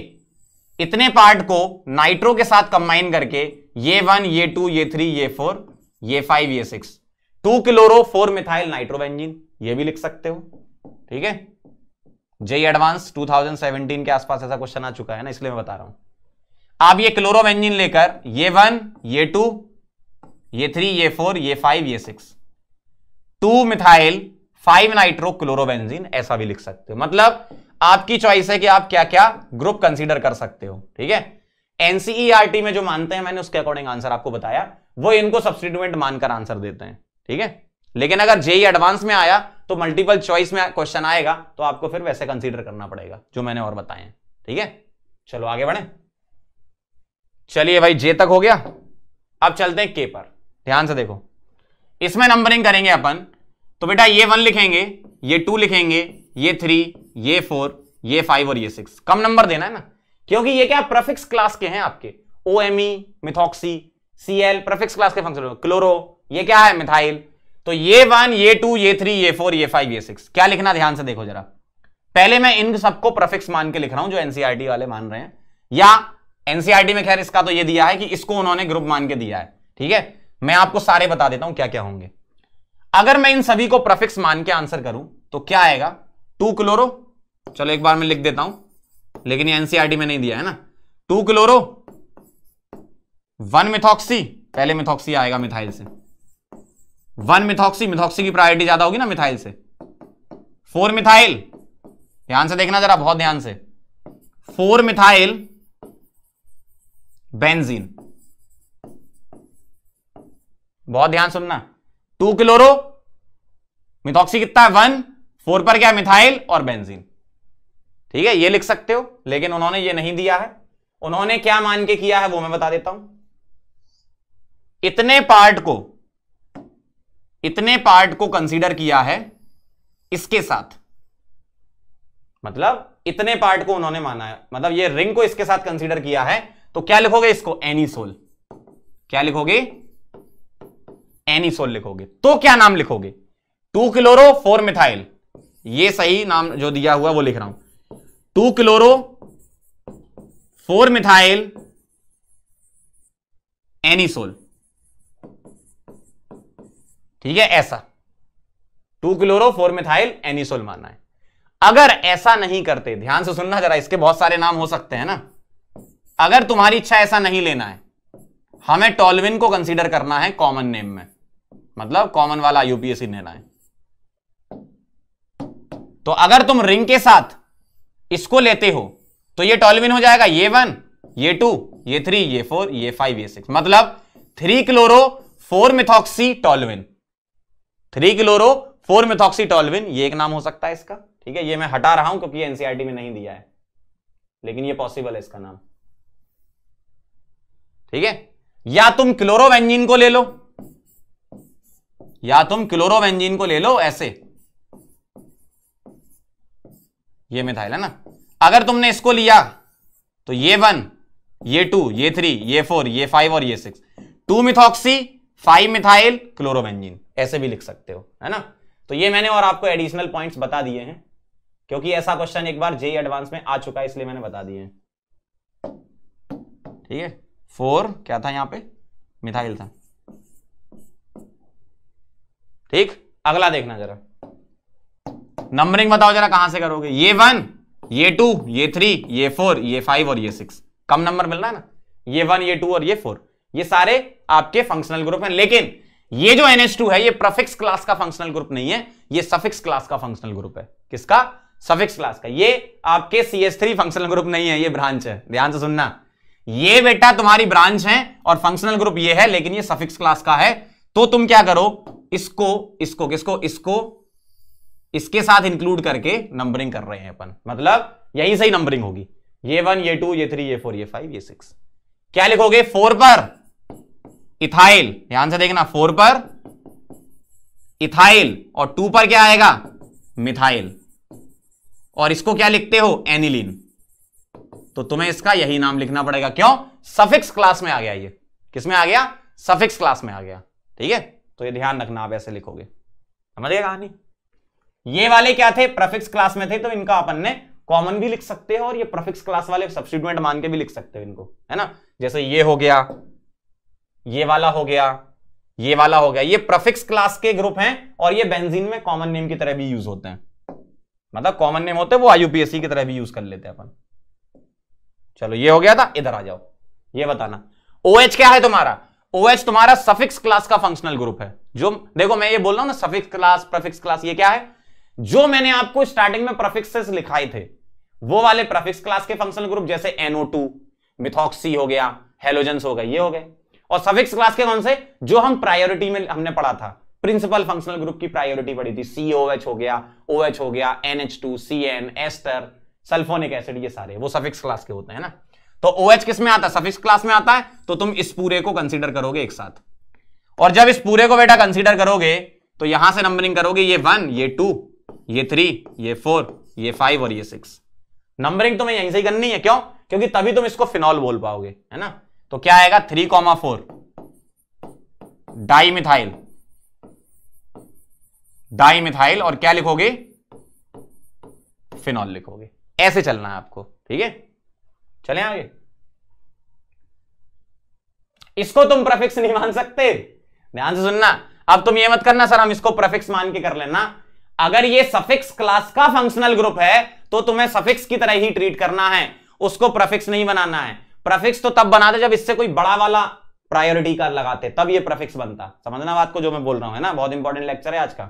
इतने पार्ट को नाइट्रो के साथ कंबाइन करके ये वन ये टू ये थ्री ये फोर ये फाइव ये six two chloro four methyl nitrobenzene ये भी लिख सकते हो ठीक है जेई एडवांस 2017 के आसपास ऐसा क्वेश्चन आ चुका है ना इसलिए मैं बता रहा हूं आप ये क्लोरो क्लोरोमेंजिन लेकर ये वन ये टू ये थ्री ये फोर ये फाइव ये six two methyl five nitro chlorobenzene ऐसा भी लिख सकते हो मतलब आपकी चॉइस है कि आप क्या क्या ग्रुप कंसीडर कर सकते हो ठीक है एनसीईआरटी e में जो मानते हैं मैंने उसके अकॉर्डिंग आंसर आपको बताया वो इनको सब्सटीट्यूएंट मानकर आंसर देते हैं ठीक है लेकिन अगर जेई एडवांस में आया तो मल्टीपल चॉइस में क्वेश्चन आएगा तो आपको फिर वैसे कंसीडर करना पड़ेगा जो मैंने और बताए हैं ठीक है चलो आगे बढ़े चलिए भाई जे तक हो गया अब चलते हैं के पर ध्यान से देखो इसमें नंबरिंग करेंगे अपन तो बेटा ये वन लिखेंगे ये टू लिखेंगे ये थ्री ये फोर ये फाइव और ये सिक्स कम नंबर देना है ना क्योंकि ये क्या प्रफिक्स क्लास के हैं आपके O M E methoxy C L prefix class के फंक्शन क्लोरो ये क्या है मिथाइल तो ये वन ये टू ये थ्री ये फोर ये फाइव ये सिक्स क्या लिखना ध्यान से देखो जरा पहले मैं इन सबको प्रफिक्स मान के लिख रहा हूं जो एनसीआरटी e वाले मान रहे हैं या एनसीआरटी e में खैर इसका तो ये दिया है कि इसको उन्होंने ग्रुप मान के दिया है ठीक है मैं आपको सारे बता देता हूं क्या क्या होंगे अगर मैं इन सभी को प्रफिक्स मान के आंसर करूं तो क्या आएगा टू क्लोरो चलो एक बार मैं लिख देता हूं लेकिन ये एनसीआरटी e में नहीं दिया है ना टू क्लोरो वन मिथॉक्सी पहले मिथॉक्सी आएगा मिथाइल से वन मिथॉक्सी मिथॉक्सी की प्रायोरिटी ज्यादा होगी ना मिथाइल से फोर मिथाइल ध्यान से देखना जरा बहुत ध्यान से फोर मिथाइल बेंजीन बहुत ध्यान सुनना टू क्लोरो मिथॉक्सी कितना है वन फोर पर क्या मिथाइल और बेंजीन ठीक है ये लिख सकते हो लेकिन उन्होंने ये नहीं दिया है उन्होंने क्या मान के किया है वो मैं बता देता हूं इतने पार्ट को इतने पार्ट को कंसीडर किया है इसके साथ मतलब इतने पार्ट को उन्होंने माना है मतलब ये रिंग को इसके साथ कंसीडर किया है तो क्या लिखोगे इसको एनीसोल क्या लिखोगे एनीसोल लिखोगे तो क्या नाम लिखोगे टू क्लोरो फोर मिथाइल ये सही नाम जो दिया हुआ वो लिख रहा हूं two chloro four methyl anisole ठीक है ऐसा two chloro four methyl anisole माना है अगर ऐसा नहीं करते ध्यान से सुनना जरा इसके बहुत सारे नाम हो सकते हैं ना अगर तुम्हारी इच्छा ऐसा नहीं लेना है हमें टॉलविन को कंसीडर करना है कॉमन नेम में मतलब कॉमन वाला यूपीएससी लेना है तो अगर तुम रिंग के साथ इसको लेते हो तो ये टॉलविन हो जाएगा ये वन ये टू ये थ्री ये फोर ये फाइव ये सिक्स मतलब three chloro four methoxy toluene three chloro four toluene ये एक नाम हो सकता है इसका ठीक है ये मैं हटा रहा हूं क्योंकि एनसीआरटी e में नहीं दिया है लेकिन ये पॉसिबल है इसका नाम ठीक है या तुम क्लोरोवेंजिन को ले लो या तुम क्लोरोवेंजिन को ले लो ऐसे ये मिथाइल है ना अगर तुमने इसको लिया तो ये वन ये टू ये थ्री ये फोर ये फाइव और ये six two methoxy five methyl chlorobenzene ऐसे भी लिख सकते हो है ना तो ये मैंने और आपको एडिशनल पॉइंट्स बता दिए हैं क्योंकि ऐसा क्वेश्चन एक बार जे एडवांस में आ चुका है इसलिए मैंने बता दिए हैं ठीक है फोर क्या था यहां पे मिथाइल था ठीक अगला देखना जरा नंबरिंग बताओ जरा कहां से करोगे ये वन ये टू ये थ्री ये फोर ये फाइव और ये सिक्स कम नंबर मिल रहा है ना ये वन ये टू और ये फोर ये सारे आपके फंक्शनल ग्रुप हैं लेकिन ये जो टू है ये प्रफिक्स क्लास का फंक्शनल ग्रुप नहीं है ये सफिक्स क्लास का फंक्शनल ग्रुप है किसका सफिक्स क्लास का ये आपके थ्री फंक्शनल ग्रुप नहीं है ये ब्रांच है ध्यान से सुनना ये बेटा तुम्हारी ब्रांच है और फंक्शनल ग्रुप ये है लेकिन ये सफिक्स क्लास का है तो तुम क्या करो इसको इसको किसको इसको इसके साथ इंक्लूड करके नंबरिंग कर रहे हैं अपन मतलब यही सही नंबरिंग होगी ये वन ये टू ये थ्री ये फोर ये फाइव ये सिक्स क्या लिखोगे फोर पर इथाइल ध्यान से देखना फोर पर इथाइल और टू पर क्या आएगा मिथाइल और इसको क्या लिखते हो एनिलीन तो तुम्हें इसका यही नाम लिखना पड़ेगा क्यों सफिक्स क्लास में आ गया ये किसमें आ गया सफिक्स क्लास में आ गया ठीक है तो ये ध्यान रखना आप ऐसे लिखोगे समझ गए कहानी ये वाले क्या थे प्रफिक्स क्लास में थे तो इनका अपन ने कॉमन भी लिख सकते हो और ये प्रफिक्स क्लास वाले सब्सिट्यूएंट मान के भी लिख सकते हो इनको है ना जैसे ये हो गया ये वाला हो गया ये वाला हो गया ये प्रफिक्स क्लास के ग्रुप हैं और ये बेंजीन में कॉमन नेम की तरह भी यूज होते हैं मतलब कॉमन नेम होते हैं वो आईयूपीएससी की तरह भी यूज कर लेते हैं अपन चलो ये हो गया था इधर आ जाओ ये बताना OH क्या है तुम्हारा OH तुम्हारा सफिक्स क्लास का फंक्शनल ग्रुप है जो देखो मैं ये बोल रहा हूं ना सफिक्स क्लास प्रफिक्स क्लास ये क्या है जो मैंने आपको स्टार्टिंग में प्रफिक्सेस लिखाए थे वो वाले प्रफिक्स क्लास के फंक्शनल ग्रुप जैसे टू मिथॉक्सी हो गया हेलोजन हो गए ये हो गए और सफिक्स क्लास के कौन से जो हम प्रायोरिटी में हमने पढ़ा था प्रिंसिपल फंक्शनल ग्रुप की प्रायोरिटी पढ़ी थी सी ओ एच हो गया ओ एच हो गया N H two C N ester sulphonic acid ये सारे वो सफिक्स क्लास के होते हैं ना तो ओ एच किस में आता है सफिक्स क्लास में आता है तो तुम इस पूरे को कंसिडर करोगे एक साथ और जब इस पूरे को बेटा कंसिडर करोगे तो यहां से नंबरिंग करोगे ये वन ये टू ये थ्री ये फोर ये फाइव और ये सिक्स नंबरिंग तुम्हें यहीं से ही करनी है क्यों क्योंकि तभी तुम इसको फिनॉल बोल पाओगे है ना तो क्या आएगा three comma four dimethyl dimethyl और क्या लिखोगे फिनॉल लिखोगे ऐसे चलना है आपको ठीक है चले आगे इसको तुम प्रफिक्स नहीं मान सकते ध्यान से सुनना अब तुम ये मत करना सर हम इसको प्रफिक्स मान के कर लेना अगर ये सफिक्स क्लास का फंक्शनल ग्रुप है तो तुम्हें सफिक्स की तरह ही ट्रीट करना है उसको प्रफिक्स नहीं बनाना है प्रफिक्स तो तब बनाते जब इससे कोई बड़ा वाला प्रायोरिटी कार लगाते तब ये प्रफिक्स बनता समझना बात को जो मैं बोल रहा हूं है ना बहुत इंपॉर्टेंट लेक्चर है आज का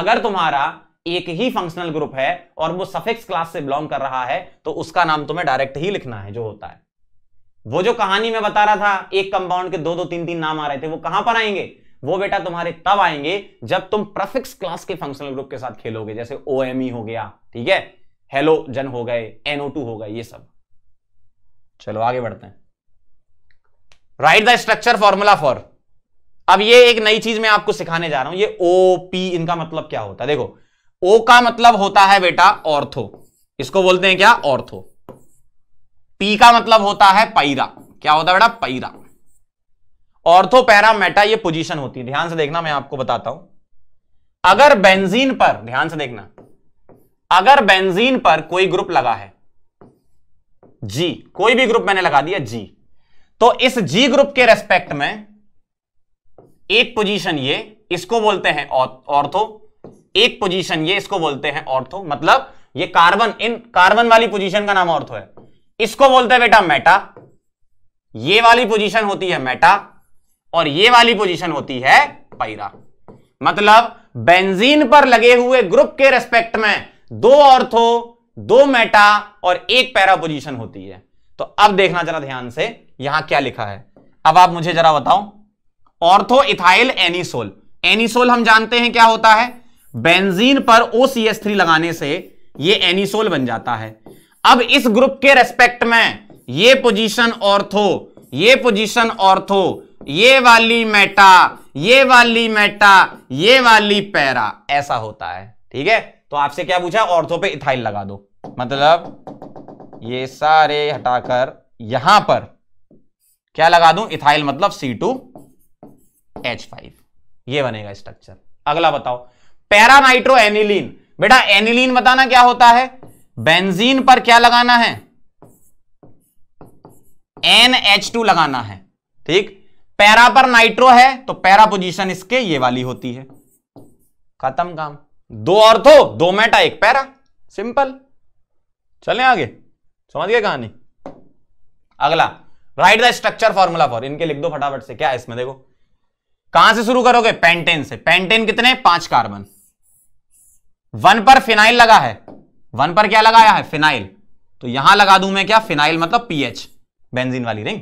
अगर तुम्हारा एक ही फंक्शनल ग्रुप है और वो सफिक्स क्लास से बिलोंग कर रहा है तो उसका नाम तुम्हें डायरेक्ट ही लिखना है जो होता है वो जो कहानी में बता रहा था एक कंपाउंड के दो दो तीन तीन नाम आ रहे थे वो कहां पर आएंगे वो बेटा तुम्हारे तब आएंगे जब तुम प्रफिक्स क्लास के फंक्शनल ग्रुप के साथ खेलोगे जैसे ओ e हो गया ठीक है हेलो जन हो गए एनओ हो गए ये सब चलो आगे बढ़ते हैं write the structure formula for अब ये एक नई चीज मैं आपको सिखाने जा रहा हूं ये ओ पी इनका मतलब क्या होता है देखो ओ का मतलब होता है बेटा ऑर्थो इसको बोलते हैं क्या ऑर्थो पी का मतलब होता है पैरा क्या होता है बेटा पैरा ऑर्थो पैरा मेटा ये पोजीशन होती है ध्यान से देखना मैं आपको बताता हूं अगर बेंजीन पर ध्यान से देखना अगर बेंजीन पर कोई ग्रुप लगा है जी कोई भी ग्रुप मैंने लगा दिया जी तो इस जी ग्रुप के रेस्पेक्ट में एक पोजीशन ये इसको बोलते हैं ऑर्थो एक पोजीशन ये इसको बोलते हैं ऑर्थो मतलब ये कार्बन इन कार्बन वाली पोजीशन का नाम ऑर्थो है इसको बोलते हैं बेटा मेटा ये वाली पोजीशन होती है मेटा और ये वाली पोजीशन होती है पैरा मतलब बेंजीन पर लगे हुए ग्रुप के रेस्पेक्ट में दो ऑर्थो दो मेटा और एक पैरा पोजिशन होती है तो अब देखना जरा ध्यान से यहां क्या लिखा है अब आप मुझे जरा बताओ ऑर्थो इथाइल एनिसोल एनिसोल हम जानते हैं क्या होता है बेंजीन पर ओ थ्री लगाने से ये एनिसोल बन जाता है अब इस ग्रुप के रेस्पेक्ट में ये पोजीशन ऑर्थो ये पोजीशन ऑर्थो ये वाली मेटा ये वाली मेटा ये वाली पैरा ऐसा होता है ठीक है तो आपसे क्या पूछा ऑर्थो पे इथाइल लगा दो मतलब ये सारे हटाकर यहां पर क्या लगा दूं इथाइल मतलब सी टू एच फाइव ये बनेगा स्ट्रक्चर अगला बताओ पैरानाइट्रो एनिलीन बेटा एनिलीन बताना क्या होता है बेंजीन पर क्या लगाना है एन एच टू लगाना है ठीक पैरा पर नाइट्रो है तो पैरा पोजीशन इसके ये वाली होती है खत्म काम दो अर्थो दो मेटा एक पैरा सिंपल चलें आगे समझ गए कहानी अगला write the structure formula for इनके लिख दो फटाफट से क्या इसमें देखो कहां से शुरू करोगे पेंटेन से पेंटेन कितने पांच कार्बन वन पर फिनाइल लगा है वन पर क्या लगाया है फिनाइल तो यहां लगा दू मैं क्या फिनाइल मतलब पीएच बेंजीन वाली रिंग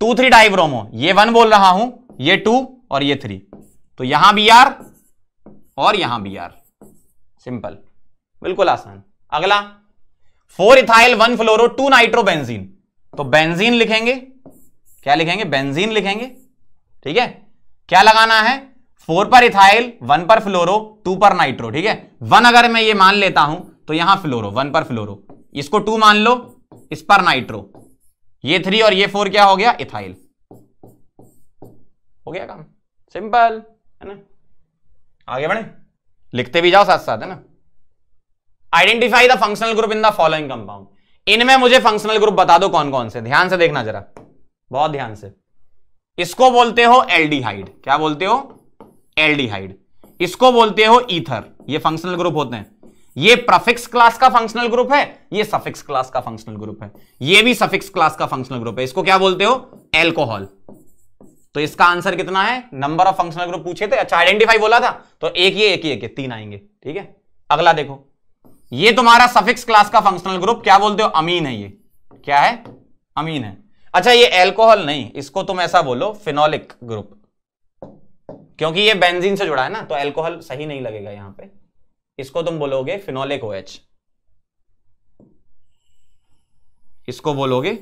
टू थ्री डाइब्रोमो ये वन बोल रहा हूं ये टू और ये थ्री तो यहां भी यार और यहां बी आर सिंपल बिल्कुल आसान अगला four ethyl one fluoro two nitro benzene तो बेंजीन लिखेंगे क्या लिखेंगे बेंजीन लिखेंगे ठीक है क्या लगाना है फोर पर इथाइल वन पर फ्लोरो टू पर नाइट्रो ठीक है वन अगर मैं ये मान लेता हूं तो यहां फ्लोरो वन पर फ्लोरो इसको टू मान लो इस पर नाइट्रो ये थ्री और ये फोर क्या हो गया इथाइल हो गया काम सिंपल है ना आगे बढ़े लिखते भी जाओ साथ साथ है ना identify the functional group in the following compound इनमें मुझे फंक्शनल ग्रुप बता दो कौन कौन से ध्यान से देखना जरा बहुत ध्यान से इसको बोलते हो एल्डिहाइड क्या बोलते हो एल्डिहाइड इसको बोलते हो ईथर ये फंक्शनल ग्रुप होते हैं ये प्रफिक्स क्लास का फंक्शनल ग्रुप है ये सफिक्स क्लास का फंक्शनल ग्रुप है ये भी सफिक्स क्लास का फंक्शनल ग्रुप है इसको क्या बोलते हो एल्कोहल तो इसका आंसर कितना है नंबर ऑफ फंक्शनल ग्रुप पूछे थे अच्छा आइडेंटिफाई बोला था तो एक ये एक ही एक ये तीन आएंगे ठीक है अगला देखो ये तुम्हारा सफिक्स क्लास का फंक्शनल ग्रुप क्या बोलते हो अमीन है ये क्या है अमीन है अच्छा ये एल्कोहल नहीं इसको तुम ऐसा बोलो फिनोलिक ग्रुप क्योंकि ये बेंजीन से जुड़ा है ना तो एल्कोहल सही नहीं लगेगा यहां पे इसको तुम बोलोगे फिनोलिक ओएच इसको बोलोगे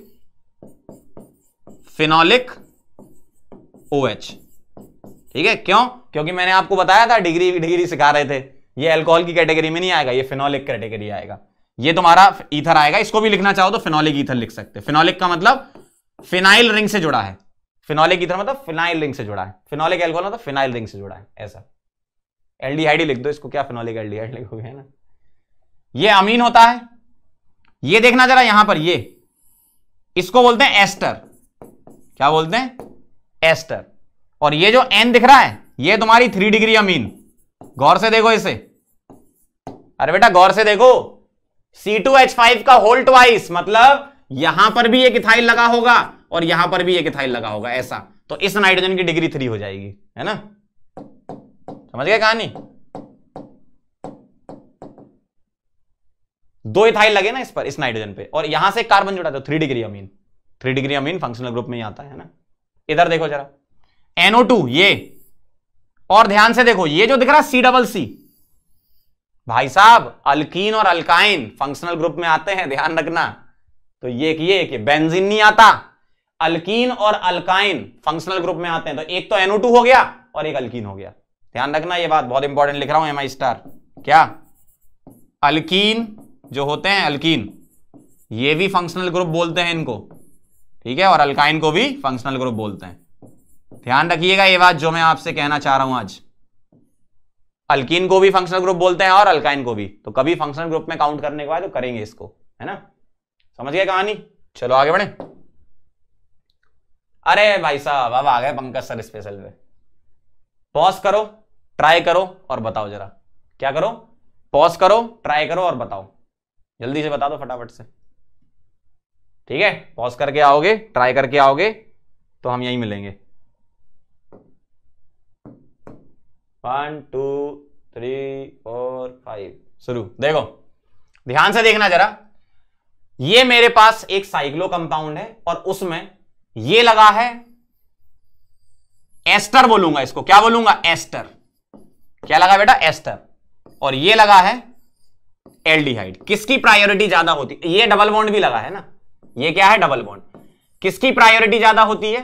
फिनोलिक ओ एच ठीक है क्यों क्योंकि मैंने आपको बताया था डिग्री डिग्री सिखा रहे थे ये अल्कोहल की कैटेगरी में नहीं आएगा ये फिनोलिक कैटेगरी आएगा ये तुम्हारा ईथर आएगा इसको भी लिखना चाहो तो फिनोलिक ईथर लिख सकते फिनोलिक का मतलब फिनाइल रिंग से जुड़ा है फिनोलिक ईथर मतलब फिनाइल रिंग से जुड़ा है फिनोलिक एल्कोहल मतलब फिनाइल रिंग से जुड़ा है ऐसा एल्डिहाइड लिख दो इसको क्या फिनोलिक एल्डिहाइड लिखोगे ना ये अमीन होता है ये देखना जरा यहां पर ये इसको बोलते हैं एस्टर क्या बोलते हैं एस्टर और ये जो एन दिख रहा है ये तुम्हारी थ्री डिग्री अमीन गौर से देखो इसे अरे बेटा गौर से देखो फाइव का होल ट्वाइस मतलब यहां पर भी एक इथाइल लगा होगा और यहां पर भी एक इथाइल लगा होगा ऐसा तो इस नाइट्रोजन की डिग्री थ्री हो जाएगी है ना समझ गए कहानी दो इथाइल लगे ना इस पर इस नाइट्रोजन पे और यहां से कार्बन जुड़ा तो three degree amine three degree amine functional group में ही आता है ना इधर देखो जरा एनओ टू ये और ध्यान से देखो ये जो दिख रहा है सी डबल सी भाई साहब अल्कीन और अल्काइन फंक्शनल ग्रुप में आते हैं ध्यान रखना तो ये कि ये कि बेंजीन नहीं आता अल्कीन और अल्काइन फंक्शनल ग्रुप में आते हैं तो एक तो एनओ टू हो गया और एक अल्कीन हो गया ध्यान रखना ये बात बहुत इंपॉर्टेंट लिख रहा हूं एम आई स्टार क्या अल्कीन जो होते हैं अल्कीन ये भी फंक्शनल ग्रुप बोलते हैं इनको ठीक है और अल्काइन को भी फंक्शनल ग्रुप बोलते हैं ध्यान रखिएगा ये बात जो मैं आपसे कहना चाह रहा हूं आज अल्किन को भी फंक्शनल ग्रुप बोलते हैं और अल्काइन को भी तो कभी फंक्शनल ग्रुप में काउंट करने के बाद तो करेंगे इसको है ना समझ गए कहानी चलो आगे बढ़े अरे भाई साहब अब आ गए पंकज सर स्पेशल पे पॉज करो ट्राई करो और बताओ जरा क्या करो पॉज करो ट्राई करो और बताओ जल्दी से बता दो फटाफट से ठीक है पॉज करके आओगे ट्राई करके आओगे तो हम यहीं मिलेंगे one two three four five शुरू देखो ध्यान से देखना जरा ये मेरे पास एक साइक्लो कंपाउंड है और उसमें ये लगा है एस्टर बोलूंगा इसको क्या बोलूंगा एस्टर क्या लगा बेटा एस्टर और ये लगा है एल्डिहाइड किसकी प्रायोरिटी ज्यादा होती है ये डबल बॉन्ड भी लगा है ना ये क्या है डबल बॉन्ड किसकी प्रायोरिटी ज्यादा होती है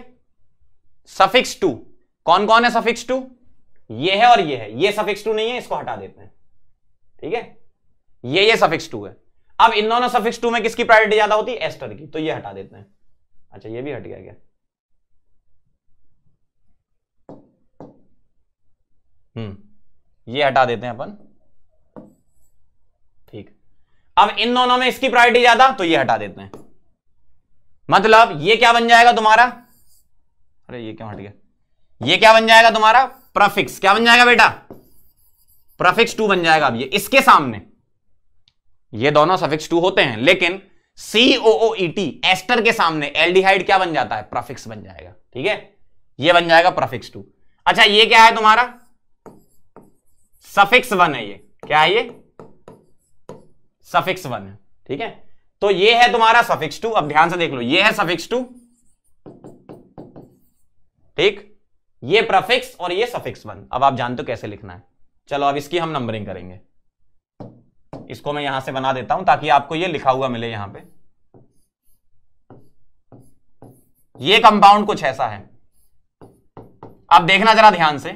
सफिक्स टू कौन कौन है सफिक्स टू ये है और ये है ये सफिक्स टू नहीं है इसको हटा देते हैं ठीक है ये ये सफिक्स टू है अब इन दोनों सफिक्स टू में किसकी प्रायोरिटी ज्यादा होती है एस्टर की तो ये हटा देते हैं अच्छा ये भी हट गया क्या हम्म ये हटा देते हैं अपन ठीक अब इन दोनों में इसकी प्रायोरिटी ज्यादा तो ये हटा देते हैं मतलब ये क्या बन जाएगा तुम्हारा अरे ये क्यों हट गया ये क्या बन जाएगा तुम्हारा प्रफिक्स क्या बन जाएगा बेटा प्रफिक्स टू बन जाएगा अब ये इसके सामने ये दोनों सफिक्स टू होते हैं लेकिन टी e एस्टर के सामने एल्डिहाइड क्या बन जाता है प्रफिक्स बन जाएगा ठीक है ये बन जाएगा प्रफिक्स टू अच्छा ये क्या है तुम्हारा सफिक्स वन है ये क्या है ये सफिक्स वन है ठीक है तो ये है तुम्हारा सफिक्स टू अब ध्यान से देख लो ये है सफिक्स टू ठीक ये प्रफिक्स और ये सफिक्स वन अब आप जानते हो कैसे लिखना है चलो अब इसकी हम नंबरिंग करेंगे इसको मैं यहां से बना देता हूं ताकि आपको ये लिखा हुआ मिले यहां पे ये कंपाउंड कुछ ऐसा है अब देखना जरा ध्यान से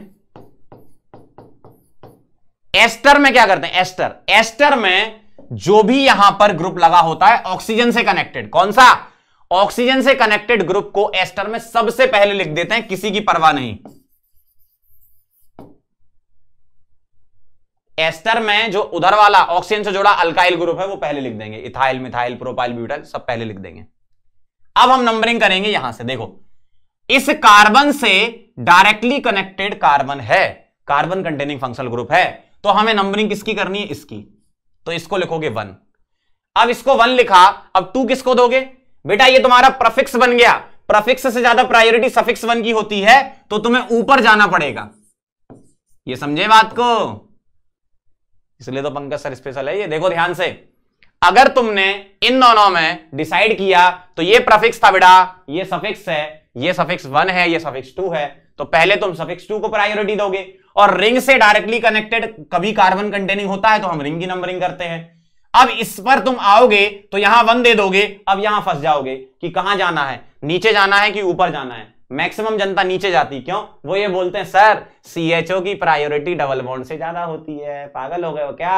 एस्टर में क्या करते हैं एस्टर एस्टर में जो भी यहां पर ग्रुप लगा होता है ऑक्सीजन से कनेक्टेड कौन सा ऑक्सीजन से कनेक्टेड ग्रुप को एस्टर में सबसे पहले लिख देते हैं किसी की परवाह नहीं एस्टर में जो उधर वाला ऑक्सीजन से जुड़ा अल्काइल ग्रुप है वो पहले लिख देंगे इथाइल मिथाइल प्रोपाइल ब्यूटाइल सब पहले लिख देंगे अब हम नंबरिंग करेंगे यहां से देखो इस कार्बन से डायरेक्टली कनेक्टेड कार्बन है कार्बन कंटेनिंग फंक्शनल ग्रुप है तो हमें नंबरिंग किसकी करनी है इसकी तो इसको लिखोगे वन अब इसको वन लिखा अब टू किसको दोगे बेटा ये तुम्हारा प्रफिक्स बन गया प्रफिक्स से ज्यादा प्रायोरिटी सफिक्स वन की होती है तो तुम्हें ऊपर जाना पड़ेगा ये समझे बात को इसलिए तो पंकज सर स्पेशल है ये देखो ध्यान से अगर तुमने इन दोनों में डिसाइड किया तो ये प्रफिक्स था बेटा ये सफिक्स है ये सफिक्स वन है ये सफिक्स टू है तो पहले तुम सफिक्स टू को प्रायोरिटी दोगे और रिंग से डायरेक्टली कनेक्टेड कभी कार्बन कंटेनिंग होता है तो हम रिंग की नंबरिंग करते हैं अब इस पर तुम आओगे तो यहां वन दे दोगे अब यहां फंस जाओगे कि कहां जाना है नीचे जाना है कि ऊपर जाना है मैक्सिमम जनता नीचे जाती क्यों वो ये बोलते हैं सर सीएचओ की प्रायोरिटी डबल बॉन्ड से ज्यादा होती है पागल हो गए हो क्या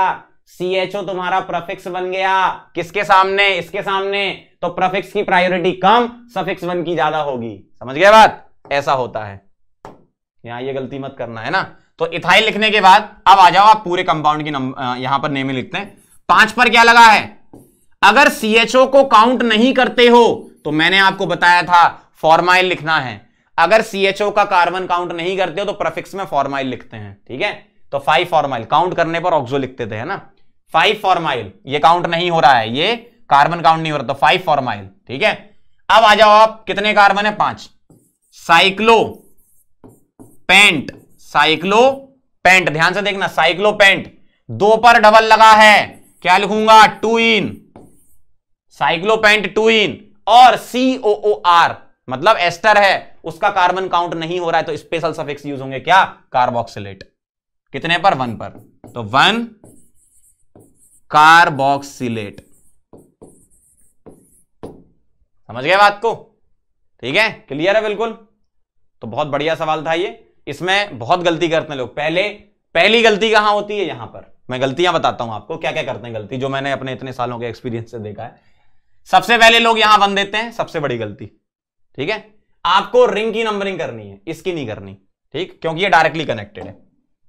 सीएचओ तुम्हारा प्रफिक्स बन गया किसके सामने इसके सामने तो प्रफिक्स की प्रायोरिटी कम सफिक्स वन की ज्यादा होगी समझ गया बात ऐसा होता है यहाँ ये गलती मत करना है ना तो इथाइल लिखने के बाद अब आ जाओ आप पूरे कंपाउंड की यहां पर नेमे लिखते हैं पांच पर क्या लगा है अगर ओ को काउंट नहीं करते हो तो मैंने आपको बताया था फॉर्माइल लिखना है अगर सीएचओ का कार्बन काउंट नहीं करते हो तो प्रफिक्स में फॉर्माइल लिखते हैं ठीक है तो फाइव फॉर्माइल काउंट करने पर ऑक्सो लिखते थे है ना फाइव फॉर्माइल ये काउंट नहीं हो रहा है ये कार्बन काउंट नहीं हो रहा तो फाइव फॉर्माइल ठीक है अब आ जाओ आप कितने कार्बन है पांच साइक्लो पेंट साइक्लो पेंट ध्यान से देखना साइक्लो पेंट दो पर डबल लगा है क्या लिखूंगा two en cyclo pent two en और सीओ आर मतलब एस्टर है उसका कार्बन काउंट नहीं हो रहा है तो स्पेशल सफिक्स यूज होंगे क्या कार्बोक्सिलेट कितने पर वन पर तो वन कार्बोक्सिलेट समझ गए बात को ठीक है क्लियर है बिल्कुल तो बहुत बढ़िया सवाल था ये इसमें बहुत गलती करते हैं लोग पहले पहली गलती कहां होती है यहां पर मैं गलतियां बताता हूं आपको क्या क्या करते हैं गलती जो मैंने अपने इतने सालों के एक्सपीरियंस से देखा है सबसे पहले लोग यहां बन देते हैं सबसे बड़ी गलती ठीक है आपको रिंग की नंबरिंग करनी है इसकी नहीं करनी ठीक क्योंकि ये डायरेक्टली कनेक्टेड है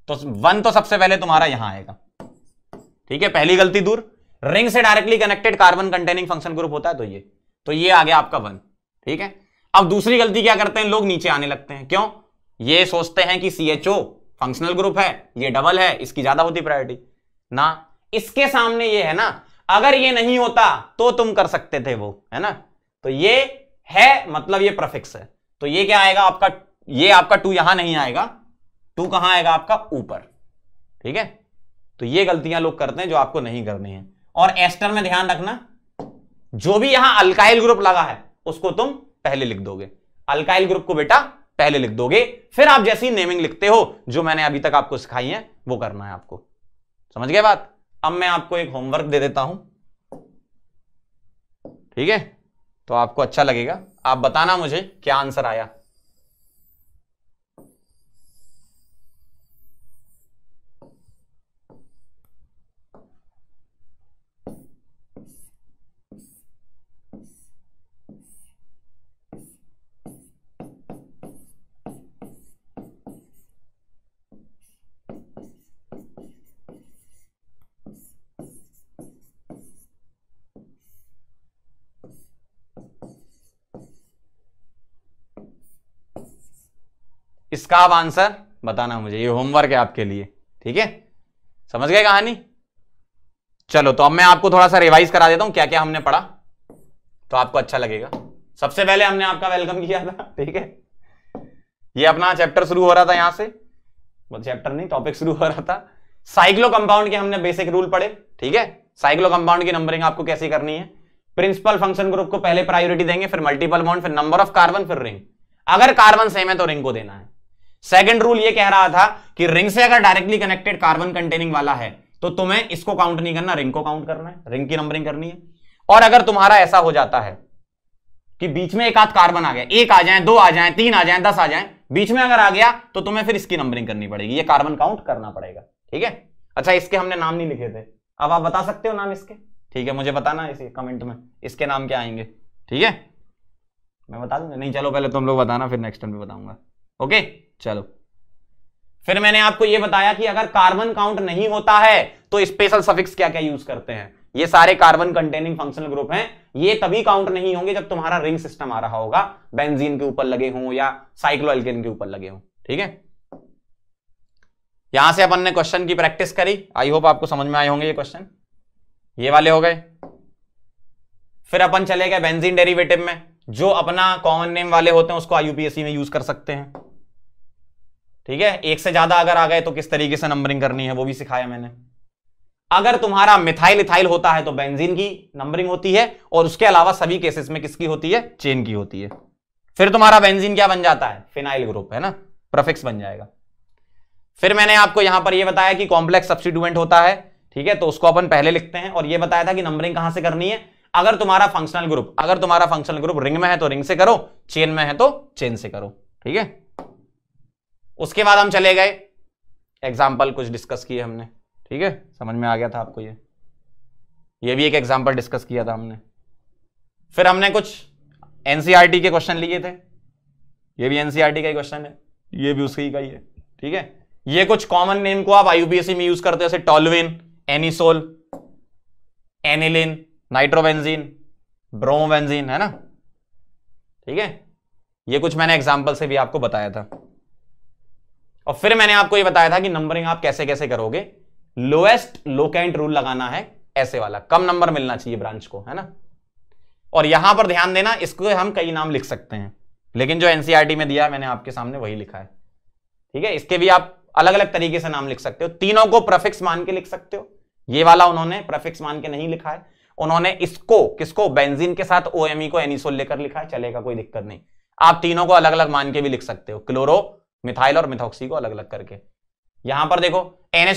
तो वन तो सबसे पहले तुम्हारा यहां आएगा ठीक है पहली गलती दूर रिंग से directly connected carbon containing function group होता है तो ये तो ये आ गया आपका वन ठीक है अब दूसरी गलती क्या करते हैं लोग नीचे आने लगते हैं क्यों ये सोचते हैं कि C H O functional group है ये डबल है इसकी ज्यादा होती प्रायोरिटी ना इसके सामने ये है ना अगर ये नहीं होता तो तुम कर सकते थे वो है ना तो ये है मतलब ये प्रफिक्स है तो ये क्या आएगा आपका ये आपका टू यहां नहीं आएगा टू कहां आएगा आपका ऊपर ठीक है तो ये गलतियां लोग करते हैं जो आपको नहीं करनी है और एस्टर में ध्यान रखना जो भी यहां अल्काइल ग्रुप लगा है उसको तुम पहले लिख दोगे अल्काइल ग्रुप को बेटा पहले लिख दोगे फिर आप जैसी नेमिंग लिखते हो जो मैंने अभी तक आपको सिखाई है वो करना है आपको समझ गया बात अब मैं आपको एक होमवर्क दे देता हूं ठीक है तो आपको अच्छा लगेगा आप बताना मुझे क्या आंसर आया इसका आप आंसर बताना मुझे ये होमवर्क है आपके लिए ठीक है समझ गए कहानी चलो तो अब मैं आपको थोड़ा सा रिवाइज करा देता हूं क्या क्या हमने पढ़ा तो आपको अच्छा लगेगा सबसे पहले हमने आपका वेलकम किया था ठीक है ये अपना चैप्टर शुरू हो रहा था यहां से चैप्टर नहीं टॉपिक शुरू हो रहा था साइक्लो कंपाउंड के हमने बेसिक रूल पढ़े ठीक है साइक्लो कंपाउंड की नंबरिंग आपको कैसे करनी है प्रिंसिपल फंक्शन ग्रुप को पहले प्रायोरिटी देंगे फिर मल्टीपल बॉन्ड फिर नंबर ऑफ कार्बन फिर रिंग अगर कार्बन सेम है तो रिंग को देना है सेकंड रूल ये कह रहा था कि रिंग से अगर डायरेक्टली कनेक्टेड कार्बन कंटेनिंग वाला है तो तुम्हें इसको काउंट नहीं करना रिंग को काउंट करना है रिंग की नंबरिंग करनी है और अगर तुम्हारा ऐसा हो जाता है कि बीच में एक आध कार्बन आ गया एक आ जाए दो आ जाए तीन आ जाए दस आ जाए बीच में अगर आ गया तो तुम्हें फिर इसकी नंबरिंग करनी पड़ेगी ये कार्बन काउंट करना पड़ेगा ठीक है अच्छा इसके हमने नाम नहीं लिखे थे अब आप बता सकते हो नाम इसके ठीक है मुझे बताना इसे कमेंट में इसके नाम क्या आएंगे ठीक है मैं बता दूंगा नहीं चलो पहले तुम तो लोग बताना फिर नेक्स्ट टाइम भी बताऊंगा ओके चलो फिर मैंने आपको यह बताया कि अगर कार्बन काउंट नहीं होता है तो स्पेशल सफिक्स क्या क्या यूज करते हैं ये सारे कार्बन कंटेनिंग फंक्शनल ग्रुप हैं ये तभी काउंट नहीं होंगे जब तुम्हारा रिंग सिस्टम आ रहा होगा बेंजीन के ऊपर लगे हों या साइक्लोएल्केन के ऊपर लगे हों ठीक है यहां से अपन ने क्वेश्चन की प्रैक्टिस करी आई होप आपको समझ में आए होंगे ये क्वेश्चन ये वाले हो गए फिर अपन चले गए बेंजीन डेरिवेटिव में जो अपना कॉमन नेम वाले होते हैं उसको आईयूपीएससी में यूज कर सकते हैं ठीक है एक से ज्यादा अगर आ गए तो किस तरीके से नंबरिंग करनी है वो भी सिखाया मैंने अगर तुम्हारा मिथाइल इथाइल होता है तो बेंजीन की नंबरिंग होती है और उसके अलावा सभी केसेस में किसकी होती है चेन की होती है फिर तुम्हारा बेंजीन क्या बन जाता है फिनाइल ग्रुप है ना प्रफिक्स बन जाएगा फिर मैंने आपको यहां पर यह बताया कि कॉम्प्लेक्स सब्सिट्यूएंट होता है ठीक है तो उसको अपन पहले लिखते हैं और यह बताया था कि नंबरिंग कहां से करनी है अगर तुम्हारा फंक्शनल ग्रुप अगर तुम्हारा फंक्शनल ग्रुप रिंग में है तो रिंग से करो चेन में है तो चेन से करो ठीक है उसके बाद हम चले गए एग्जाम्पल कुछ डिस्कस किए हमने ठीक है समझ में आ गया था आपको ये ये भी एक एग्जाम्पल डिस्कस किया था हमने फिर हमने कुछ एनसीईआरटी e के क्वेश्चन लिए थे ये भी एनसीईआरटी e का ही क्वेश्चन है ये भी उसी का ही है ठीक है ये कुछ कॉमन नेम को आप आईयूपीएससी में यूज करते हो जैसे toluene anisole aniline nitrobenzene bromobenzene है ना ठीक है ये कुछ मैंने एग्जाम्पल से भी आपको बताया था और फिर मैंने आपको ये बताया था कि नंबरिंग आप कैसे कैसे करोगे लोएस्ट लोकेंट रूल लगाना है ऐसे वाला कम नंबर मिलना चाहिए ब्रांच को है ना और यहां पर ध्यान देना इसको हम कई नाम लिख सकते हैं लेकिन जो एनसीआरटी e में दिया मैंने आपके सामने वही लिखा है ठीक है इसके भी आप अलग अलग तरीके से नाम लिख सकते हो तीनों को प्रफिक्स मान के लिख सकते हो ये वाला उन्होंने प्रफिक्स मान के नहीं लिखा है उन्होंने इसको किसको बेंजीन के साथ ओएमई e को एनिसोल e लेकर लिखा है चलेगा कोई दिक्कत नहीं आप तीनों को अलग अलग मान के भी लिख सकते हो क्लोरो मिथाइल और मिथॉक्सी को अलग अलग करके यहां पर देखो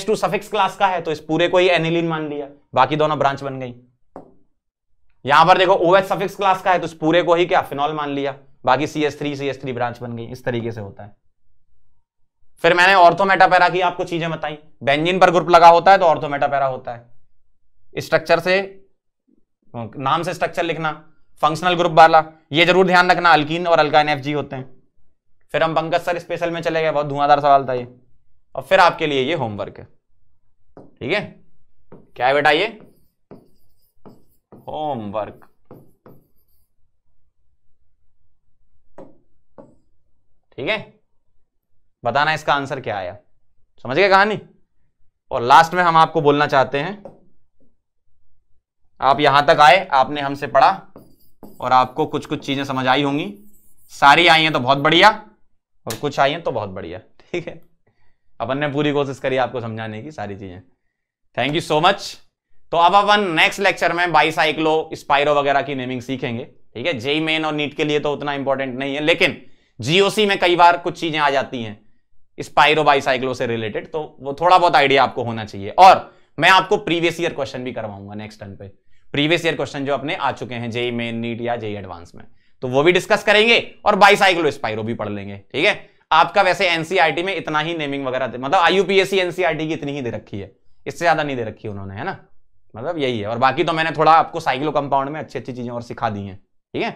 टू सफिक्स क्लास का है तो इस पूरे को ही एनिलीन मान लिया बाकी दोनों ब्रांच बन गई यहां पर देखो ओएच सफिक्स क्लास का है तो इस पूरे को ही क्या फिनॉल मान लिया बाकी C S three C S three branch बन गई इस तरीके से होता है फिर मैंने ऑर्थोमेटापैरा की आपको चीजें बताई बेंजिन पर ग्रुप लगा होता है तो ऑर्थोमेटापेरा होता है स्ट्रक्चर से नाम से स्ट्रक्चर लिखना फंक्शनल ग्रुप वाला ये जरूर ध्यान रखना अल्किन और अल्काइन एफ होते हैं फिर हम पंकज सर स्पेशल में चले गए बहुत धुआंधार सवाल था ये और फिर आपके लिए ये होमवर्क है ठीक है क्या है बेटा ये होमवर्क ठीक है बताना इसका आंसर क्या आया समझ गए कहानी और लास्ट में हम आपको बोलना चाहते हैं आप यहां तक आए आपने हमसे पढ़ा और आपको कुछ कुछ चीजें समझ आई होंगी सारी आई हैं तो बहुत बढ़िया और कुछ आई हैं तो बहुत बढ़िया ठीक है अपन ने पूरी कोशिश करी आपको समझाने की सारी चीजें थैंक यू सो मच तो अब अपन नेक्स्ट लेक्चर में बाईसाइक्लो स्पाइरो वगैरह की नेमिंग सीखेंगे ठीक है जेई मेन और नीट के लिए तो उतना इंपॉर्टेंट नहीं है लेकिन जीओसी में कई बार कुछ चीजें आ जाती हैं स्पाइरो बाईसाइक्लो से रिलेटेड तो वो थोड़ा बहुत आइडिया आपको होना चाहिए और मैं आपको प्रीवियस ईयर क्वेश्चन भी करवाऊंगा नेक्स्ट टर्न पे प्रीवियस ईयर क्वेश्चन जो अपने आ चुके हैं जेई मेन नीट या जेई एडवांस में तो वो भी डिस्कस करेंगे और बाईसाइक्लो स्पाइरो भी पढ़ लेंगे ठीक है आपका वैसे एनसीआरटी e में इतना ही नेमिंग वगैरह मतलब आईयूपीएससी एनसीआरटी e की इतनी ही दे रखी है इससे ज्यादा नहीं दे रखी उन्होंने है ना मतलब यही है और बाकी तो मैंने थोड़ा आपको साइक्लो कंपाउंड में अच्छी अच्छी चीजें और सिखा दी हैं ठीक है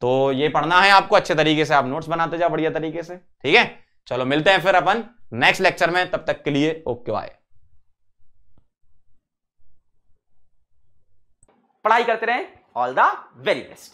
तो ये पढ़ना है आपको अच्छे तरीके से आप नोट्स बनाते जाओ बढ़िया तरीके से ठीक है चलो मिलते हैं फिर अपन नेक्स्ट लेक्चर में तब तक के लिए ओके बाय पढ़ाई करते रहे ऑल द वेरी बेस्ट